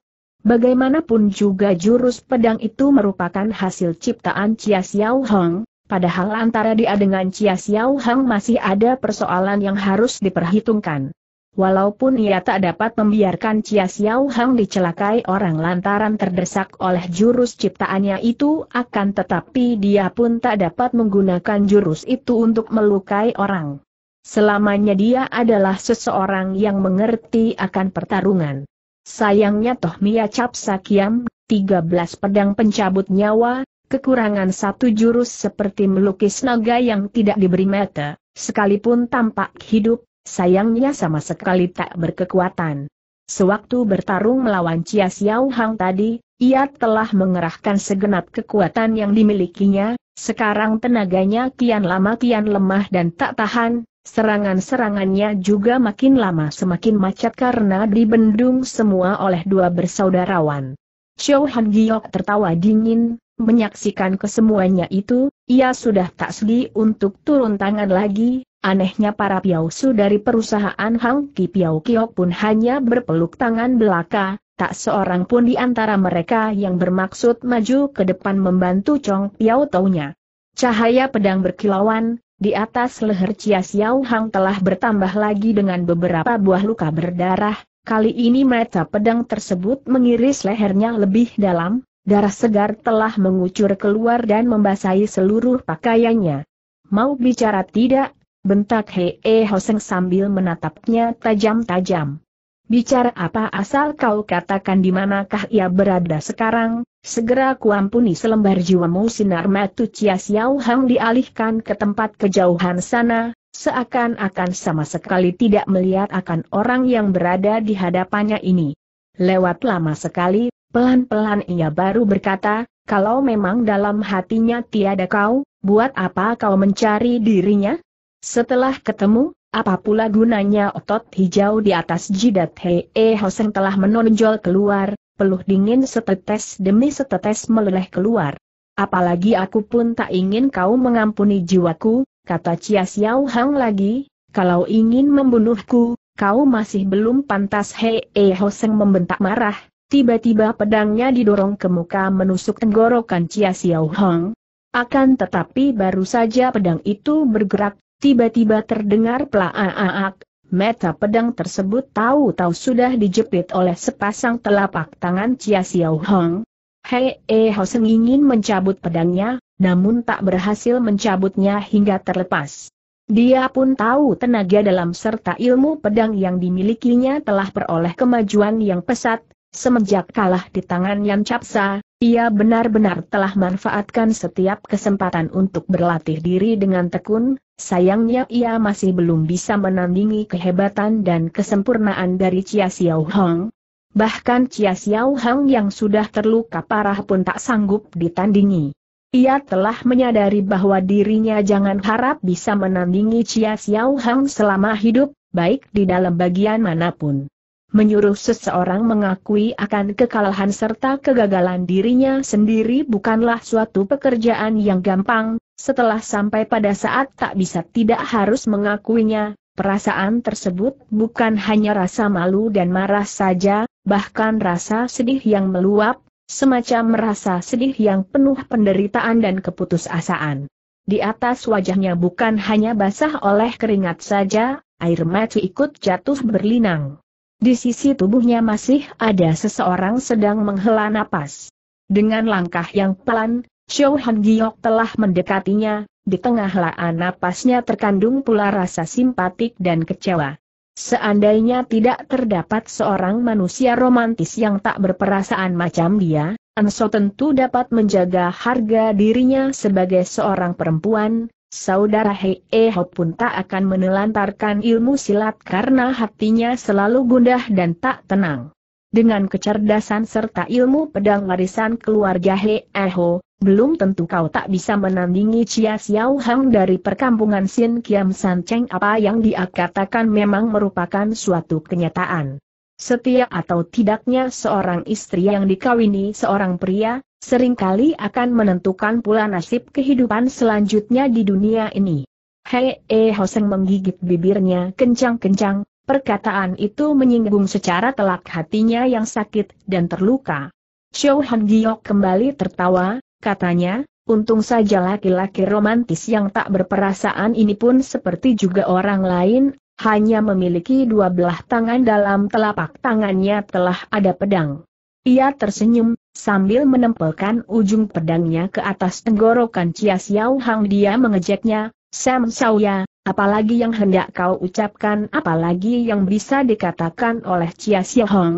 Bagaimanapun juga jurus pedang itu merupakan hasil ciptaan Chia Xiao Hong, Padahal antara dia dengan Chia Xiao Hang masih ada persoalan yang harus diperhitungkan. Walaupun ia tak dapat membiarkan Chia Xiao Hang dicelakai orang lantaran terdesak oleh jurus ciptaannya itu akan tetapi dia pun tak dapat menggunakan jurus itu untuk melukai orang. Selamanya dia adalah seseorang yang mengerti akan pertarungan. Sayangnya Toh Mia Cap Sakiam, 13 pedang pencabut nyawa, kekurangan satu jurus seperti melukis naga yang tidak diberi mata, sekalipun tampak hidup, sayangnya sama sekali tak berkekuatan. Sewaktu bertarung melawan Chia Xiao Hang tadi, ia telah mengerahkan segenap kekuatan yang dimilikinya, sekarang tenaganya kian lama kian lemah dan tak tahan, serangan-serangannya juga makin lama semakin macet karena dibendung semua oleh dua bersaudarawan. Xiao Han Giok tertawa dingin, Menyaksikan kesemuanya itu, ia sudah tak sedi untuk turun tangan lagi, anehnya para piausu dari perusahaan Hang Ki Piau Kiok pun hanya berpeluk tangan belaka, tak seorang pun di antara mereka yang bermaksud maju ke depan membantu Chong Piau Taunya. Cahaya pedang berkilauan, di atas leher Chia Xiao Hang telah bertambah lagi dengan beberapa buah luka berdarah, kali ini mata pedang tersebut mengiris lehernya lebih dalam, Darah segar telah mengucur keluar dan membasahi seluruh pakaiannya. Mau bicara tidak? Bentak Hee Hoseng sambil menatapnya tajam-tajam. Bicara apa asal kau katakan di manakah ia berada sekarang, segera kuampuni selembar jiwamu sinar matu Cia Xiao Hang dialihkan ke tempat kejauhan sana, seakan-akan sama sekali tidak melihat akan orang yang berada di hadapannya ini. Lewat lama sekali, Pelan-pelan ia baru berkata, kalau memang dalam hatinya tiada kau, buat apa kau mencari dirinya? Setelah ketemu, apa pula gunanya otot hijau di atas jidat Hei e, Hoseng telah menonjol keluar, peluh dingin setetes demi setetes meleleh keluar. Apalagi aku pun tak ingin kau mengampuni jiwaku, kata Chia Xiao Hang lagi, kalau ingin membunuhku, kau masih belum pantas Hei e, Hoseng membentak marah, Tiba-tiba pedangnya didorong ke muka menusuk tenggorokan Chia Xiao Hong. Akan tetapi baru saja pedang itu bergerak, tiba-tiba terdengar pelaaak, meta pedang tersebut tahu-tahu sudah dijepit oleh sepasang telapak tangan Chia Xiao Hong. Hei E Hoseng ingin mencabut pedangnya, namun tak berhasil mencabutnya hingga terlepas. Dia pun tahu tenaga dalam serta ilmu pedang yang dimilikinya telah peroleh kemajuan yang pesat, Semenjak kalah di tangan Yan Capsa, ia benar-benar telah manfaatkan setiap kesempatan untuk berlatih diri dengan tekun, sayangnya ia masih belum bisa menandingi kehebatan dan kesempurnaan dari Chia Xiao Hong. Bahkan Chia Xiao Hong yang sudah terluka parah pun tak sanggup ditandingi. Ia telah menyadari bahwa dirinya jangan harap bisa menandingi Chia Xiao Hong selama hidup, baik di dalam bagian manapun menyuruh seseorang mengakui akan kekalahan serta kegagalan dirinya sendiri bukanlah suatu pekerjaan yang gampang, setelah sampai pada saat tak bisa tidak harus mengakuinya, perasaan tersebut bukan hanya rasa malu dan marah saja, bahkan rasa sedih yang meluap, semacam merasa sedih yang penuh penderitaan dan keputusasaan. Di atas wajahnya bukan hanya basah oleh keringat saja, air mata ikut jatuh berlinang. Di sisi tubuhnya masih ada seseorang sedang menghela napas. Dengan langkah yang pelan, Xiao Han Giok telah mendekatinya, di tengah helaan napasnya terkandung pula rasa simpatik dan kecewa. Seandainya tidak terdapat seorang manusia romantis yang tak berperasaan macam dia, Anso tentu dapat menjaga harga dirinya sebagai seorang perempuan, Saudara Hei Eho pun tak akan menelantarkan ilmu silat karena hatinya selalu gundah dan tak tenang. Dengan kecerdasan serta ilmu pedang warisan keluarga Hei Eho, belum tentu kau tak bisa menandingi Chia Xiao Hang dari perkampungan Sin Kiam San Cheng apa yang dia katakan memang merupakan suatu kenyataan. Setia atau tidaknya seorang istri yang dikawini seorang pria, seringkali akan menentukan pula nasib kehidupan selanjutnya di dunia ini. Hei E Hoseng menggigit bibirnya kencang-kencang, perkataan itu menyinggung secara telak hatinya yang sakit dan terluka. Xiao Han Giok kembali tertawa, katanya, untung saja laki-laki romantis yang tak berperasaan ini pun seperti juga orang lain, hanya memiliki dua belah tangan dalam telapak tangannya telah ada pedang. Ia tersenyum, sambil menempelkan ujung pedangnya ke atas tenggorokan Chia Xiao Hang dia mengejeknya, Sam Sauya, apalagi yang hendak kau ucapkan apalagi yang bisa dikatakan oleh Chia Xiao Hang.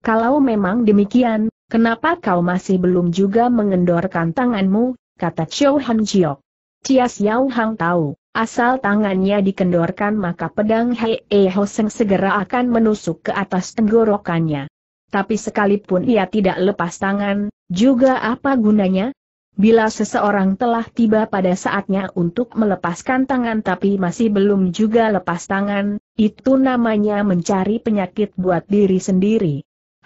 Kalau memang demikian, kenapa kau masih belum juga mengendorkan tanganmu, kata Chou Han Jiok. Chia Xiao Hang tahu Asal tangannya dikendorkan maka pedang Hei e Hoseng segera akan menusuk ke atas tenggorokannya. Tapi sekalipun ia tidak lepas tangan, juga apa gunanya? Bila seseorang telah tiba pada saatnya untuk melepaskan tangan tapi masih belum juga lepas tangan, itu namanya mencari penyakit buat diri sendiri.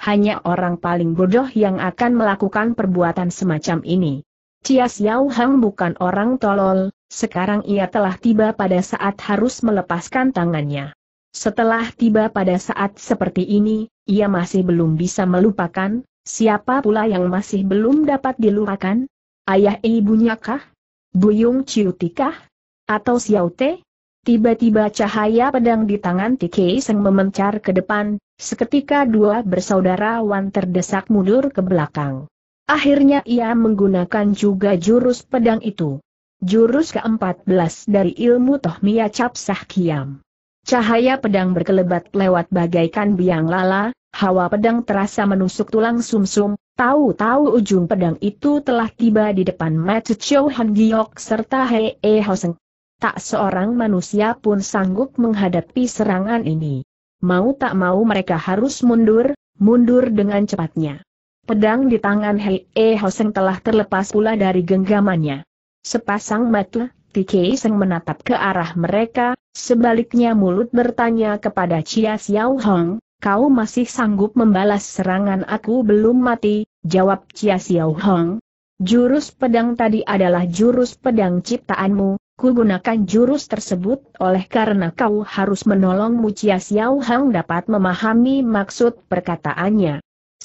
Hanya orang paling bodoh yang akan melakukan perbuatan semacam ini. Cia Xiao Hang bukan orang tolol, sekarang ia telah tiba pada saat harus melepaskan tangannya. Setelah tiba pada saat seperti ini, ia masih belum bisa melupakan, siapa pula yang masih belum dapat dilupakan? Ayah ibunya kah? Buyung Ciuti kah? Atau Xiaote? Tiba-tiba cahaya pedang di tangan Tiki Seng memencar ke depan, seketika dua bersaudara Wan terdesak mundur ke belakang. Akhirnya ia menggunakan juga jurus pedang itu. Jurus ke-14 dari ilmu Tohmiya Cap Kiam. Cahaya pedang berkelebat lewat bagaikan biang lala, hawa pedang terasa menusuk tulang sumsum, tahu-tahu ujung pedang itu telah tiba di depan Matthew Chow Han Giok serta Hei E Hoseng. Tak seorang manusia pun sanggup menghadapi serangan ini. Mau tak mau mereka harus mundur, mundur dengan cepatnya. Pedang di tangan Hei E Hoseng telah terlepas pula dari genggamannya. Sepasang mata, Tike Seng menatap ke arah mereka, sebaliknya mulut bertanya kepada Chia Xiao Hong, kau masih sanggup membalas serangan aku belum mati, jawab Chia Xiao Hong. Jurus pedang tadi adalah jurus pedang ciptaanmu, ku gunakan jurus tersebut oleh karena kau harus menolongmu Chia Xiao Hong dapat memahami maksud perkataannya.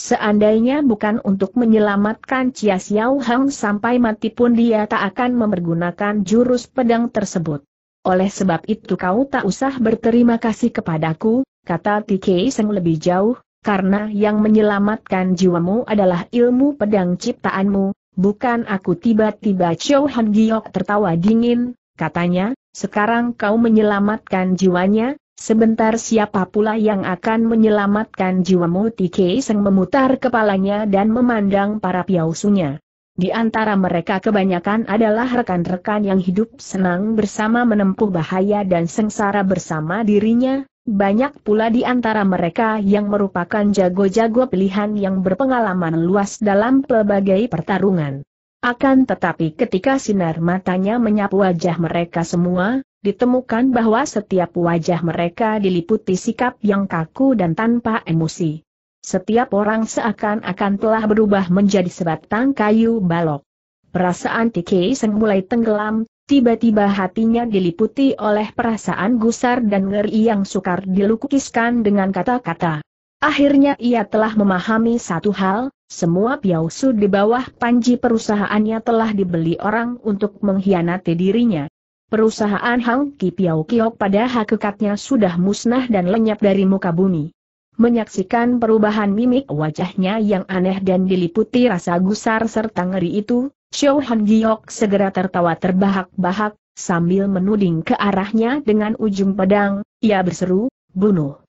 Seandainya bukan untuk menyelamatkan Chia Xiao Hang sampai mati pun dia tak akan mempergunakan jurus pedang tersebut. Oleh sebab itu kau tak usah berterima kasih kepadaku, kata Tike Seng lebih jauh, karena yang menyelamatkan jiwamu adalah ilmu pedang ciptaanmu, bukan aku tiba-tiba Chou Han Giok tertawa dingin, katanya, sekarang kau menyelamatkan jiwanya, Sebentar siapa pula yang akan menyelamatkan jiwamu Tike Seng memutar kepalanya dan memandang para piausunya. Di antara mereka kebanyakan adalah rekan-rekan yang hidup senang bersama menempuh bahaya dan sengsara bersama dirinya, banyak pula di antara mereka yang merupakan jago-jago pilihan yang berpengalaman luas dalam pelbagai pertarungan. Akan tetapi ketika sinar matanya menyapu wajah mereka semua, ditemukan bahwa setiap wajah mereka diliputi sikap yang kaku dan tanpa emosi. Setiap orang seakan-akan telah berubah menjadi sebatang kayu balok. Perasaan T.K. Seng mulai tenggelam, tiba-tiba hatinya diliputi oleh perasaan gusar dan ngeri yang sukar dilukiskan dengan kata-kata. Akhirnya ia telah memahami satu hal, semua piausu di bawah panji perusahaannya telah dibeli orang untuk mengkhianati dirinya. Perusahaan Hang Ki Piao Kiok pada hakikatnya sudah musnah dan lenyap dari muka bumi. Menyaksikan perubahan mimik wajahnya yang aneh dan diliputi rasa gusar serta ngeri itu, Xiao Han Giok segera tertawa terbahak-bahak, sambil menuding ke arahnya dengan ujung pedang, ia berseru, bunuh.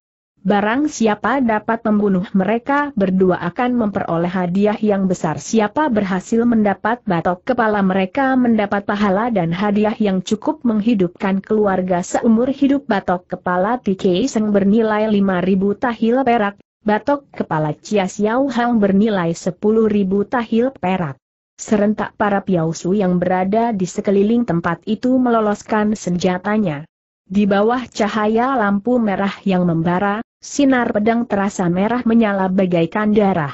Barang siapa dapat membunuh mereka berdua akan memperoleh hadiah yang besar siapa berhasil mendapat batok kepala mereka mendapat pahala dan hadiah yang cukup menghidupkan keluarga seumur hidup batok kepala TK Seng bernilai 5000 tahil perak, batok kepala Chia Xiao Hang bernilai 10.000 tahil perak. Serentak para piausu yang berada di sekeliling tempat itu meloloskan senjatanya. Di bawah cahaya lampu merah yang membara, Sinar pedang terasa merah menyala bagaikan darah.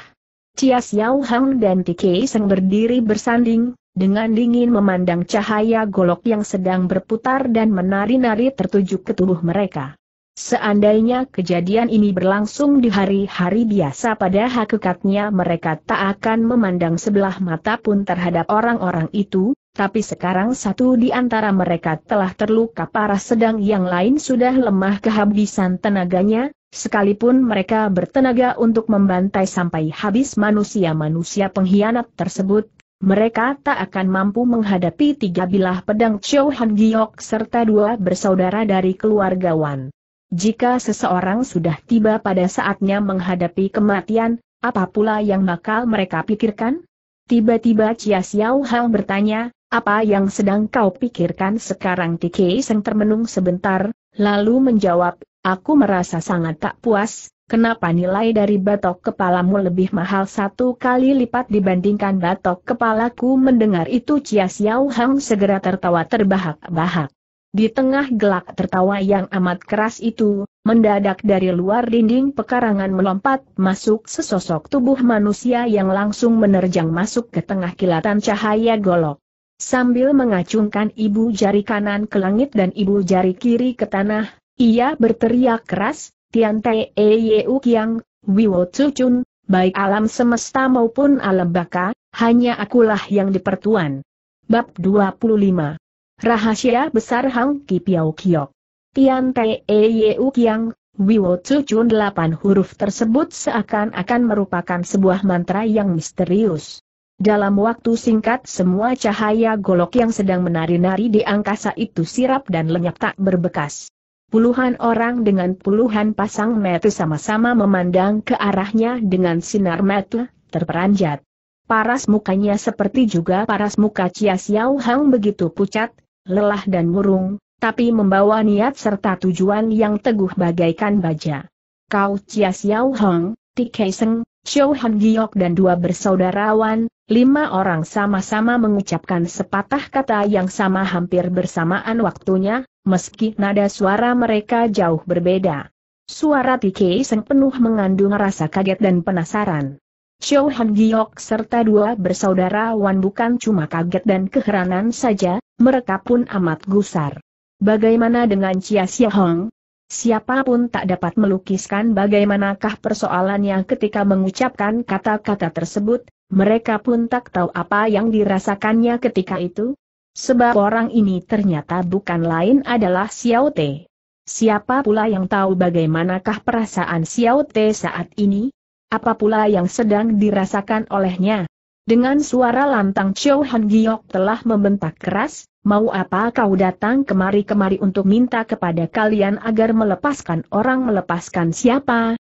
Chia Xiao Hang dan Tiki Seng berdiri bersanding, dengan dingin memandang cahaya golok yang sedang berputar dan menari-nari tertuju ke tubuh mereka. Seandainya kejadian ini berlangsung di hari-hari biasa pada hakikatnya mereka tak akan memandang sebelah mata pun terhadap orang-orang itu, tapi sekarang satu di antara mereka telah terluka parah sedang yang lain sudah lemah kehabisan tenaganya, Sekalipun mereka bertenaga untuk membantai sampai habis manusia-manusia pengkhianat tersebut, mereka tak akan mampu menghadapi tiga bilah pedang Chow Han Giok serta dua bersaudara dari keluarga Wan. Jika seseorang sudah tiba pada saatnya menghadapi kematian, apa pula yang bakal mereka pikirkan? Tiba-tiba Chia Xiao Hang bertanya, apa yang sedang kau pikirkan sekarang Tiki Seng termenung sebentar, lalu menjawab, Aku merasa sangat tak puas, kenapa nilai dari batok kepalamu lebih mahal satu kali lipat dibandingkan batok kepalaku mendengar itu Cia Xiao Hang segera tertawa terbahak-bahak. Di tengah gelak tertawa yang amat keras itu, mendadak dari luar dinding pekarangan melompat masuk sesosok tubuh manusia yang langsung menerjang masuk ke tengah kilatan cahaya golok. Sambil mengacungkan ibu jari kanan ke langit dan ibu jari kiri ke tanah, ia berteriak keras, Tian Te E Yeu Kiang, Wiwo Cucun, baik alam semesta maupun alam baka, hanya akulah yang dipertuan. Bab 25 Rahasia Besar Hang Ki Piao Kiok Tian Te E Yeu Kiang, Wiwo Cucun delapan huruf tersebut seakan-akan merupakan sebuah mantra yang misterius. Dalam waktu singkat semua cahaya golok yang sedang menari-nari di angkasa itu sirap dan lenyap tak berbekas. Puluhan orang dengan puluhan pasang mata sama-sama memandang ke arahnya dengan sinar mata, terperanjat. Paras mukanya seperti juga paras muka Chia Xiao Hang begitu pucat, lelah dan murung, tapi membawa niat serta tujuan yang teguh bagaikan baja. Kau Chia Xiao Hang, Tikei Seng, Xiao Han Giok dan dua bersaudarawan, lima orang sama-sama mengucapkan sepatah kata yang sama hampir bersamaan waktunya, meski nada suara mereka jauh berbeda. Suara TK Seng penuh mengandung rasa kaget dan penasaran. Show Han Giok serta dua bersaudara Wan bukan cuma kaget dan keheranan saja, mereka pun amat gusar. Bagaimana dengan Chia Xia Hong? Siapapun tak dapat melukiskan bagaimanakah persoalannya ketika mengucapkan kata-kata tersebut, mereka pun tak tahu apa yang dirasakannya ketika itu, Sebab orang ini ternyata bukan lain adalah Xiao Te. Siapa pula yang tahu bagaimanakah perasaan Xiao Te saat ini? Apa pula yang sedang dirasakan olehnya? Dengan suara lantang Chou Han Giok telah membentak keras, mau apa kau datang kemari-kemari untuk minta kepada kalian agar melepaskan orang melepaskan siapa?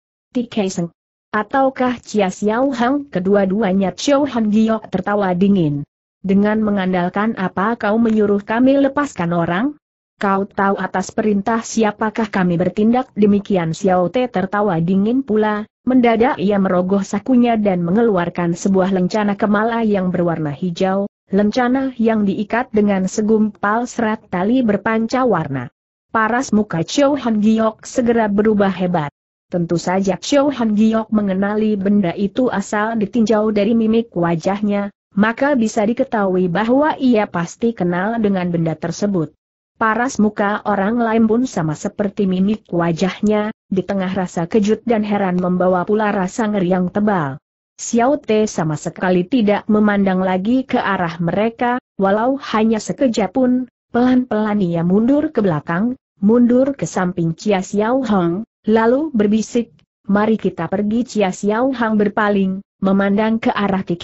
Seng. Ataukah Chia Xiao Hang kedua-duanya Chou Han Giok tertawa dingin. Dengan mengandalkan apa kau menyuruh kami lepaskan orang? Kau tahu atas perintah siapakah kami bertindak demikian Xiao Te tertawa dingin pula, mendadak ia merogoh sakunya dan mengeluarkan sebuah lencana kemala yang berwarna hijau, lencana yang diikat dengan segumpal serat tali berpanca warna. Paras muka Chou Han Giok segera berubah hebat. Tentu saja Xiao Han Giok mengenali benda itu asal ditinjau dari mimik wajahnya, maka bisa diketahui bahwa ia pasti kenal dengan benda tersebut. Paras muka orang lain pun sama seperti mimik wajahnya, di tengah rasa kejut dan heran membawa pula rasa ngeri yang tebal. Xiao Te sama sekali tidak memandang lagi ke arah mereka, walau hanya sekejap pun, pelan-pelan ia mundur ke belakang, mundur ke samping Chia Xiao Hong, lalu berbisik, mari kita pergi Chia Xiao Hong berpaling, memandang ke arah Ti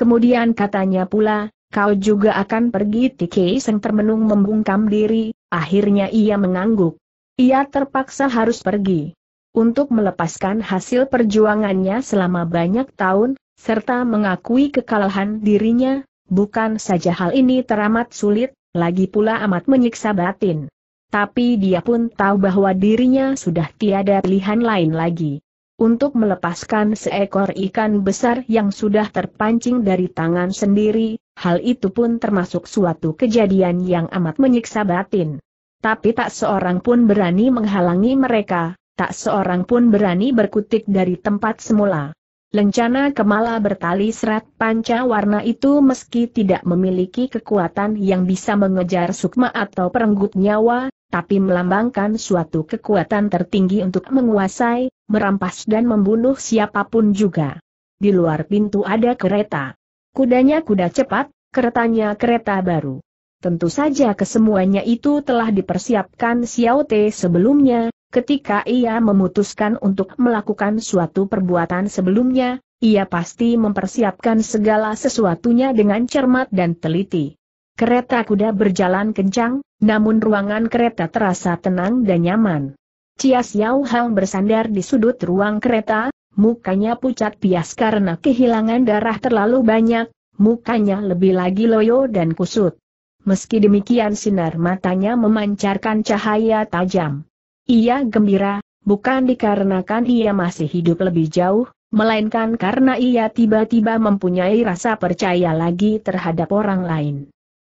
Kemudian katanya pula, kau juga akan pergi Tiki Seng termenung membungkam diri, akhirnya ia mengangguk. Ia terpaksa harus pergi. Untuk melepaskan hasil perjuangannya selama banyak tahun, serta mengakui kekalahan dirinya, bukan saja hal ini teramat sulit, lagi pula amat menyiksa batin. Tapi dia pun tahu bahwa dirinya sudah tiada pilihan lain lagi untuk melepaskan seekor ikan besar yang sudah terpancing dari tangan sendiri, hal itu pun termasuk suatu kejadian yang amat menyiksa batin. Tapi tak seorang pun berani menghalangi mereka, tak seorang pun berani berkutik dari tempat semula. Lencana kemala bertali serat panca warna itu meski tidak memiliki kekuatan yang bisa mengejar sukma atau perenggut nyawa, tapi melambangkan suatu kekuatan tertinggi untuk menguasai, merampas dan membunuh siapapun juga. Di luar pintu ada kereta. Kudanya kuda cepat, keretanya kereta baru. Tentu saja kesemuanya itu telah dipersiapkan Xiao Te sebelumnya, ketika ia memutuskan untuk melakukan suatu perbuatan sebelumnya, ia pasti mempersiapkan segala sesuatunya dengan cermat dan teliti. Kereta kuda berjalan kencang, namun ruangan kereta terasa tenang dan nyaman. Cia Xiao Hang bersandar di sudut ruang kereta, mukanya pucat pias karena kehilangan darah terlalu banyak, mukanya lebih lagi loyo dan kusut. Meski demikian sinar matanya memancarkan cahaya tajam. Ia gembira, bukan dikarenakan ia masih hidup lebih jauh, melainkan karena ia tiba-tiba mempunyai rasa percaya lagi terhadap orang lain.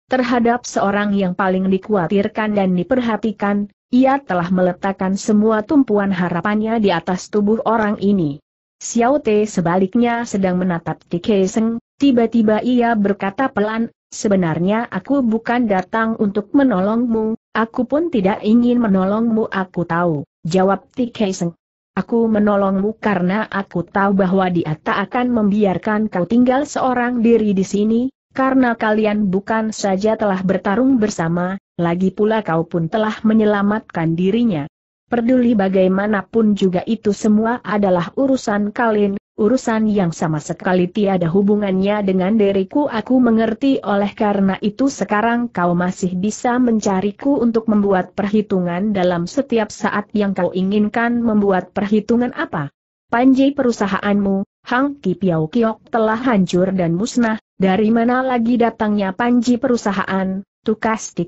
Terhadap seorang yang paling dikhawatirkan dan diperhatikan, ia telah meletakkan semua tumpuan harapannya di atas tubuh orang ini. Xiao Te sebaliknya sedang menatap Ti Seng, tiba-tiba ia berkata pelan, sebenarnya aku bukan datang untuk menolongmu, aku pun tidak ingin menolongmu aku tahu, jawab Ti Seng. Aku menolongmu karena aku tahu bahwa dia tak akan membiarkan kau tinggal seorang diri di sini, karena kalian bukan saja telah bertarung bersama, lagi pula kau pun telah menyelamatkan dirinya. Peduli bagaimanapun juga itu semua adalah urusan kalian, urusan yang sama sekali tiada hubungannya dengan diriku aku mengerti oleh karena itu sekarang kau masih bisa mencariku untuk membuat perhitungan dalam setiap saat yang kau inginkan membuat perhitungan apa. Panji perusahaanmu, Hang Ki Piao Kiok telah hancur dan musnah, dari mana lagi datangnya Panji perusahaan, tukas di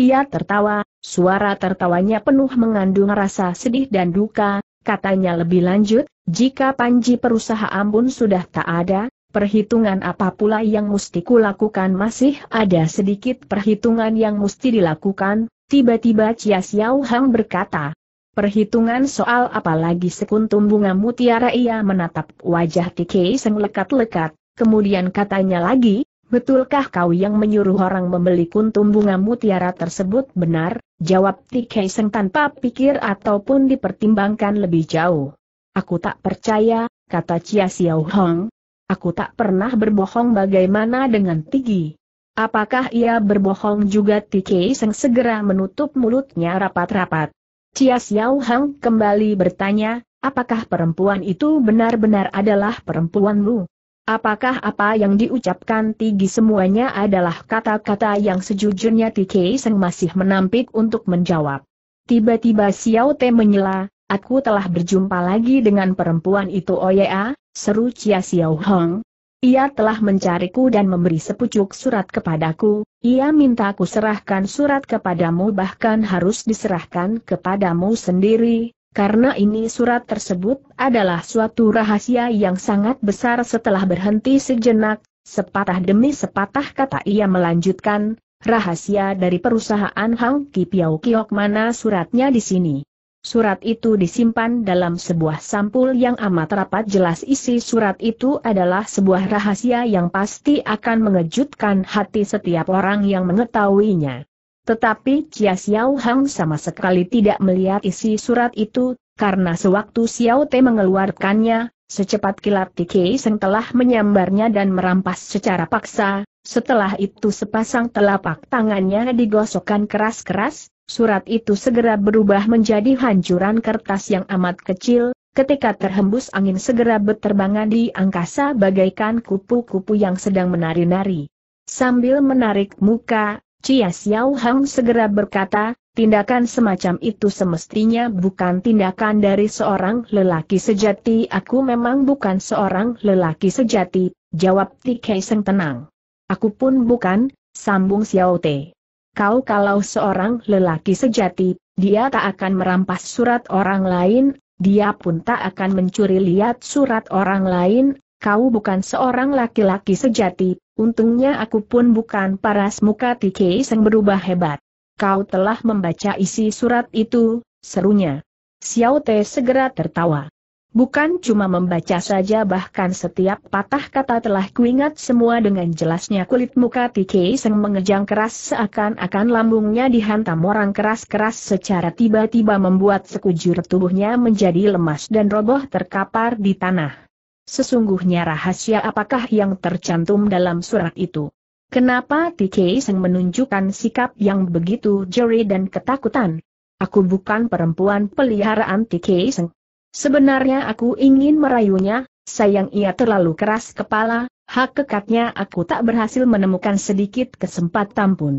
Ia tertawa, suara tertawanya penuh mengandung rasa sedih dan duka, katanya lebih lanjut, jika Panji perusahaan pun sudah tak ada, perhitungan apa pula yang mesti kulakukan masih ada sedikit perhitungan yang mesti dilakukan, tiba-tiba Chia Xiao Hang berkata. Perhitungan soal apalagi sekuntum bunga mutiara ia menatap wajah Tike lekat-lekat, Kemudian katanya lagi, betulkah kau yang menyuruh orang membeli kuntum bunga mutiara tersebut benar? Jawab Tikei Seng tanpa pikir ataupun dipertimbangkan lebih jauh. Aku tak percaya, kata Chia Xiao Hong. Aku tak pernah berbohong bagaimana dengan Tigi. Apakah ia berbohong juga Tikei Seng segera menutup mulutnya rapat-rapat. Chia Xiao Hong kembali bertanya, apakah perempuan itu benar-benar adalah perempuanmu? Apakah apa yang diucapkan Tigi semuanya adalah kata-kata yang sejujurnya Tiki Seng masih menampik untuk menjawab. Tiba-tiba Xiao Te menyela, aku telah berjumpa lagi dengan perempuan itu Oya, seru Chia Xiao Hong. Ia telah mencariku dan memberi sepucuk surat kepadaku, ia minta aku serahkan surat kepadamu bahkan harus diserahkan kepadamu sendiri, karena ini surat tersebut adalah suatu rahasia yang sangat besar setelah berhenti sejenak, sepatah demi sepatah kata ia melanjutkan, rahasia dari perusahaan Hang Ki Piao Kiok mana suratnya di sini. Surat itu disimpan dalam sebuah sampul yang amat rapat jelas isi surat itu adalah sebuah rahasia yang pasti akan mengejutkan hati setiap orang yang mengetahuinya. Tetapi Chia Xiao Hang sama sekali tidak melihat isi surat itu, karena sewaktu Xiao Te mengeluarkannya, secepat kilat Tike Seng telah menyambarnya dan merampas secara paksa, setelah itu sepasang telapak tangannya digosokkan keras-keras, surat itu segera berubah menjadi hancuran kertas yang amat kecil, ketika terhembus angin segera beterbangan di angkasa bagaikan kupu-kupu yang sedang menari-nari. Sambil menarik muka, Cia Xiao Hang segera berkata, tindakan semacam itu semestinya bukan tindakan dari seorang lelaki sejati. Aku memang bukan seorang lelaki sejati, jawab Tikei Seng tenang. Aku pun bukan, sambung Xiao Te. Kau kalau seorang lelaki sejati, dia tak akan merampas surat orang lain, dia pun tak akan mencuri lihat surat orang lain, kau bukan seorang laki-laki sejati, Untungnya aku pun bukan paras muka Tike Seng berubah hebat. Kau telah membaca isi surat itu, serunya. Xiao Te segera tertawa. Bukan cuma membaca saja bahkan setiap patah kata telah kuingat semua dengan jelasnya kulit muka Tike Seng mengejang keras seakan-akan lambungnya dihantam orang keras-keras secara tiba-tiba membuat sekujur tubuhnya menjadi lemas dan roboh terkapar di tanah. Sesungguhnya rahasia apakah yang tercantum dalam surat itu? Kenapa TK Seng menunjukkan sikap yang begitu jeri dan ketakutan? Aku bukan perempuan peliharaan TK Seng. Sebenarnya aku ingin merayunya, sayang ia terlalu keras kepala, hak kekatnya aku tak berhasil menemukan sedikit kesempatan pun.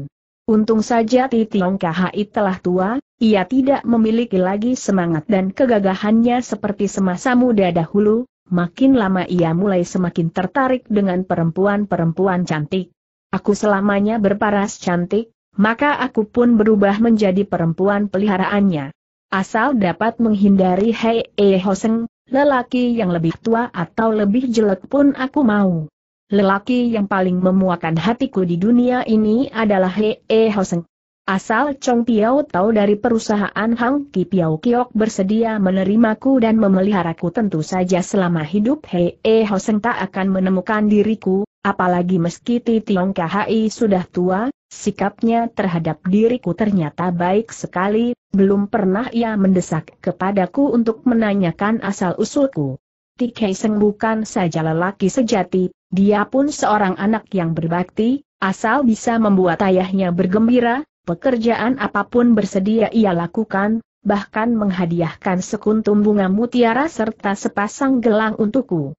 Untung saja Titiong KHI telah tua, ia tidak memiliki lagi semangat dan kegagahannya seperti semasa muda dahulu, makin lama ia mulai semakin tertarik dengan perempuan-perempuan cantik. Aku selamanya berparas cantik, maka aku pun berubah menjadi perempuan peliharaannya. Asal dapat menghindari Hei E Hoseng, lelaki yang lebih tua atau lebih jelek pun aku mau. Lelaki yang paling memuakan hatiku di dunia ini adalah Hei E Hoseng. Asal Chong Piao tahu dari perusahaan Hang Ki Piao Kiok bersedia menerimaku dan memeliharaku tentu saja selama hidup Hei E Hoseng tak akan menemukan diriku, apalagi meski Titiong KHI sudah tua, sikapnya terhadap diriku ternyata baik sekali, belum pernah ia mendesak kepadaku untuk menanyakan asal-usulku. Tik Seng bukan saja lelaki sejati, dia pun seorang anak yang berbakti, asal bisa membuat ayahnya bergembira, Pekerjaan apapun bersedia ia lakukan, bahkan menghadiahkan sekuntum bunga mutiara serta sepasang gelang untukku.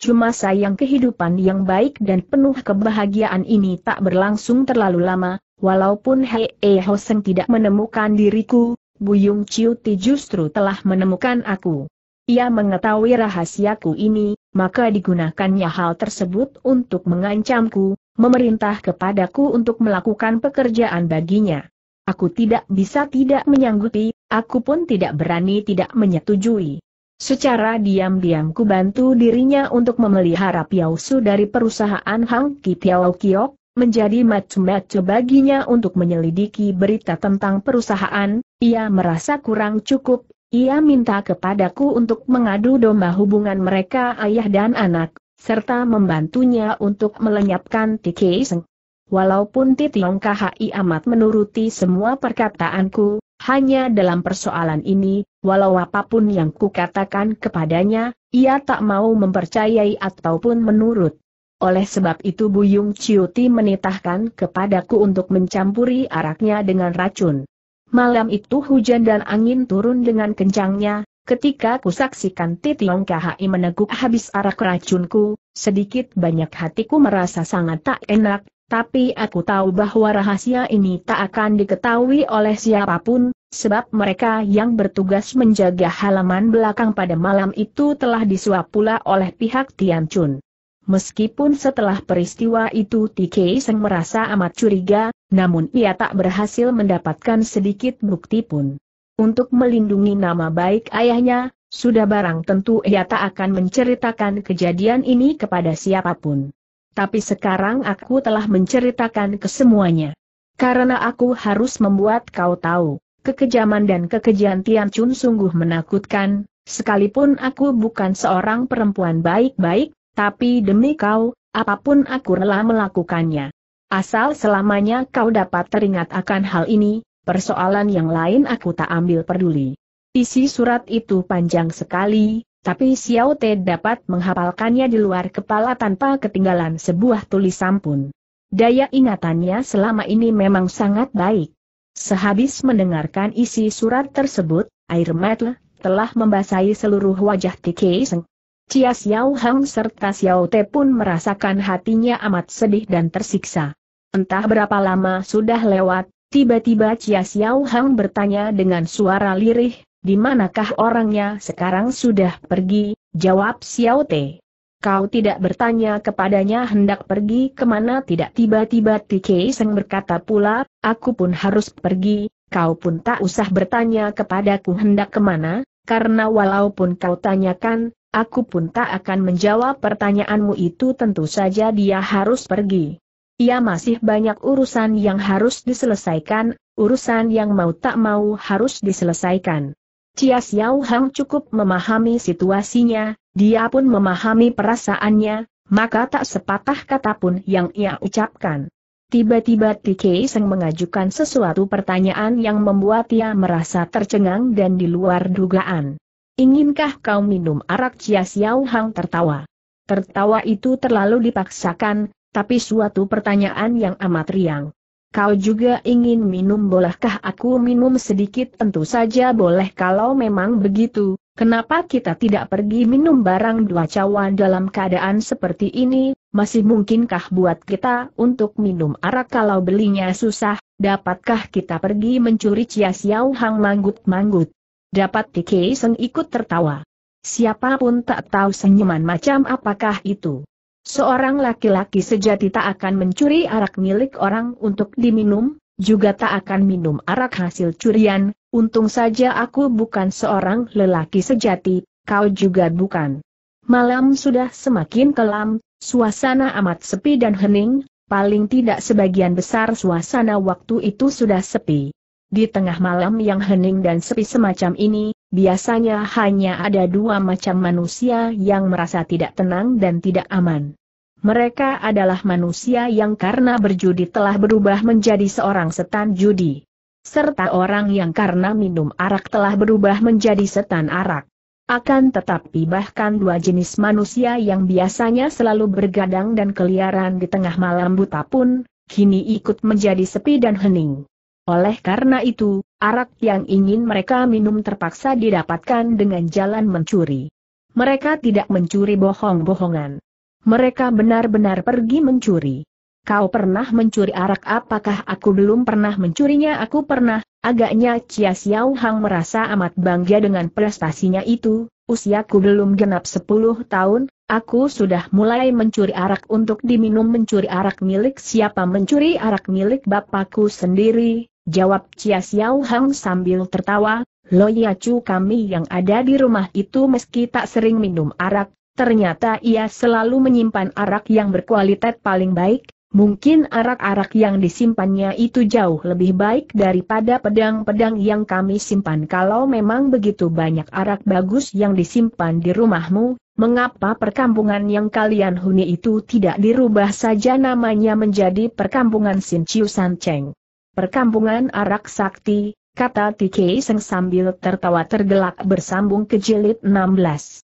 Cuma sayang kehidupan yang baik dan penuh kebahagiaan ini tak berlangsung terlalu lama, walaupun Hei e Hoseng tidak menemukan diriku, Buyung Ciuti justru telah menemukan aku. Ia mengetahui rahasiaku ini, maka digunakannya hal tersebut untuk mengancamku, memerintah kepadaku untuk melakukan pekerjaan baginya. Aku tidak bisa tidak menyanggupi, aku pun tidak berani tidak menyetujui. Secara diam-diam ku bantu dirinya untuk memelihara Piausu dari perusahaan Hang Ki Piao Kiok, menjadi macu-macu baginya untuk menyelidiki berita tentang perusahaan, ia merasa kurang cukup, ia minta kepadaku untuk mengadu domba hubungan mereka ayah dan anak, serta membantunya untuk melenyapkan Tiki Seng. Walaupun Titiong KHI amat menuruti semua perkataanku, hanya dalam persoalan ini, walau apapun yang kukatakan kepadanya, ia tak mau mempercayai ataupun menurut. Oleh sebab itu Buyung Ciuti menitahkan kepadaku untuk mencampuri araknya dengan racun. Malam itu hujan dan angin turun dengan kencangnya, Ketika kusaksikan Titiong KHI meneguk habis arah keracunku, sedikit banyak hatiku merasa sangat tak enak, tapi aku tahu bahwa rahasia ini tak akan diketahui oleh siapapun, sebab mereka yang bertugas menjaga halaman belakang pada malam itu telah disuap pula oleh pihak Tian Chun. Meskipun setelah peristiwa itu TK Seng merasa amat curiga, namun ia tak berhasil mendapatkan sedikit bukti pun untuk melindungi nama baik ayahnya, sudah barang tentu ia tak akan menceritakan kejadian ini kepada siapapun. Tapi sekarang aku telah menceritakan kesemuanya. Karena aku harus membuat kau tahu, kekejaman dan kekejian Tian Chun sungguh menakutkan, sekalipun aku bukan seorang perempuan baik-baik, tapi demi kau, apapun aku rela melakukannya. Asal selamanya kau dapat teringat akan hal ini, Persoalan yang lain aku tak ambil peduli. Isi surat itu panjang sekali, tapi Xiao Te dapat menghafalkannya di luar kepala tanpa ketinggalan sebuah tulisan pun. Daya ingatannya selama ini memang sangat baik. Sehabis mendengarkan isi surat tersebut, air mata telah membasahi seluruh wajah Tike Seng. Cia Xiao Hang serta Xiao Te pun merasakan hatinya amat sedih dan tersiksa. Entah berapa lama sudah lewat, Tiba-tiba Chia Xiao Hang bertanya dengan suara lirih, di manakah orangnya sekarang sudah pergi, jawab Xiao Te. Kau tidak bertanya kepadanya hendak pergi kemana tidak tiba-tiba Tiki Seng berkata pula, aku pun harus pergi, kau pun tak usah bertanya kepadaku hendak kemana, karena walaupun kau tanyakan, aku pun tak akan menjawab pertanyaanmu itu tentu saja dia harus pergi. Ia masih banyak urusan yang harus diselesaikan, urusan yang mau tak mau harus diselesaikan. Chia Xiao Hang cukup memahami situasinya, dia pun memahami perasaannya, maka tak sepatah kata pun yang ia ucapkan. Tiba-tiba TK Seng mengajukan sesuatu pertanyaan yang membuat ia merasa tercengang dan di luar dugaan. Inginkah kau minum arak Chia Xiao Hang tertawa? Tertawa itu terlalu dipaksakan, tapi suatu pertanyaan yang amat riang. Kau juga ingin minum bolehkah aku minum sedikit? Tentu saja boleh kalau memang begitu, kenapa kita tidak pergi minum barang dua cawan dalam keadaan seperti ini, masih mungkinkah buat kita untuk minum arak kalau belinya susah, dapatkah kita pergi mencuri Cia Xiao Hang manggut-manggut? Dapat Tike Seng ikut tertawa. Siapapun tak tahu senyuman macam apakah itu. Seorang laki-laki sejati tak akan mencuri arak milik orang untuk diminum, juga tak akan minum arak hasil curian, untung saja aku bukan seorang lelaki sejati, kau juga bukan. Malam sudah semakin kelam, suasana amat sepi dan hening, paling tidak sebagian besar suasana waktu itu sudah sepi. Di tengah malam yang hening dan sepi semacam ini, biasanya hanya ada dua macam manusia yang merasa tidak tenang dan tidak aman. Mereka adalah manusia yang karena berjudi telah berubah menjadi seorang setan judi. Serta orang yang karena minum arak telah berubah menjadi setan arak. Akan tetapi bahkan dua jenis manusia yang biasanya selalu bergadang dan keliaran di tengah malam buta pun, kini ikut menjadi sepi dan hening. Oleh karena itu, arak yang ingin mereka minum terpaksa didapatkan dengan jalan mencuri. Mereka tidak mencuri bohong-bohongan. Mereka benar-benar pergi mencuri. Kau pernah mencuri arak apakah aku belum pernah mencurinya aku pernah, agaknya Chia Xiao Hang merasa amat bangga dengan prestasinya itu, usiaku belum genap 10 tahun, aku sudah mulai mencuri arak untuk diminum mencuri arak milik siapa mencuri arak milik bapakku sendiri, Jawab Chia Xiao Hang sambil tertawa, Loya Chu kami yang ada di rumah itu meski tak sering minum arak, ternyata ia selalu menyimpan arak yang berkualitas paling baik, mungkin arak-arak yang disimpannya itu jauh lebih baik daripada pedang-pedang yang kami simpan. Kalau memang begitu banyak arak bagus yang disimpan di rumahmu, mengapa perkampungan yang kalian huni itu tidak dirubah saja namanya menjadi perkampungan Sin Chiu San Cheng? Perkampungan Arak Sakti, kata Tikei Seng sambil tertawa tergelak bersambung ke jilid 16.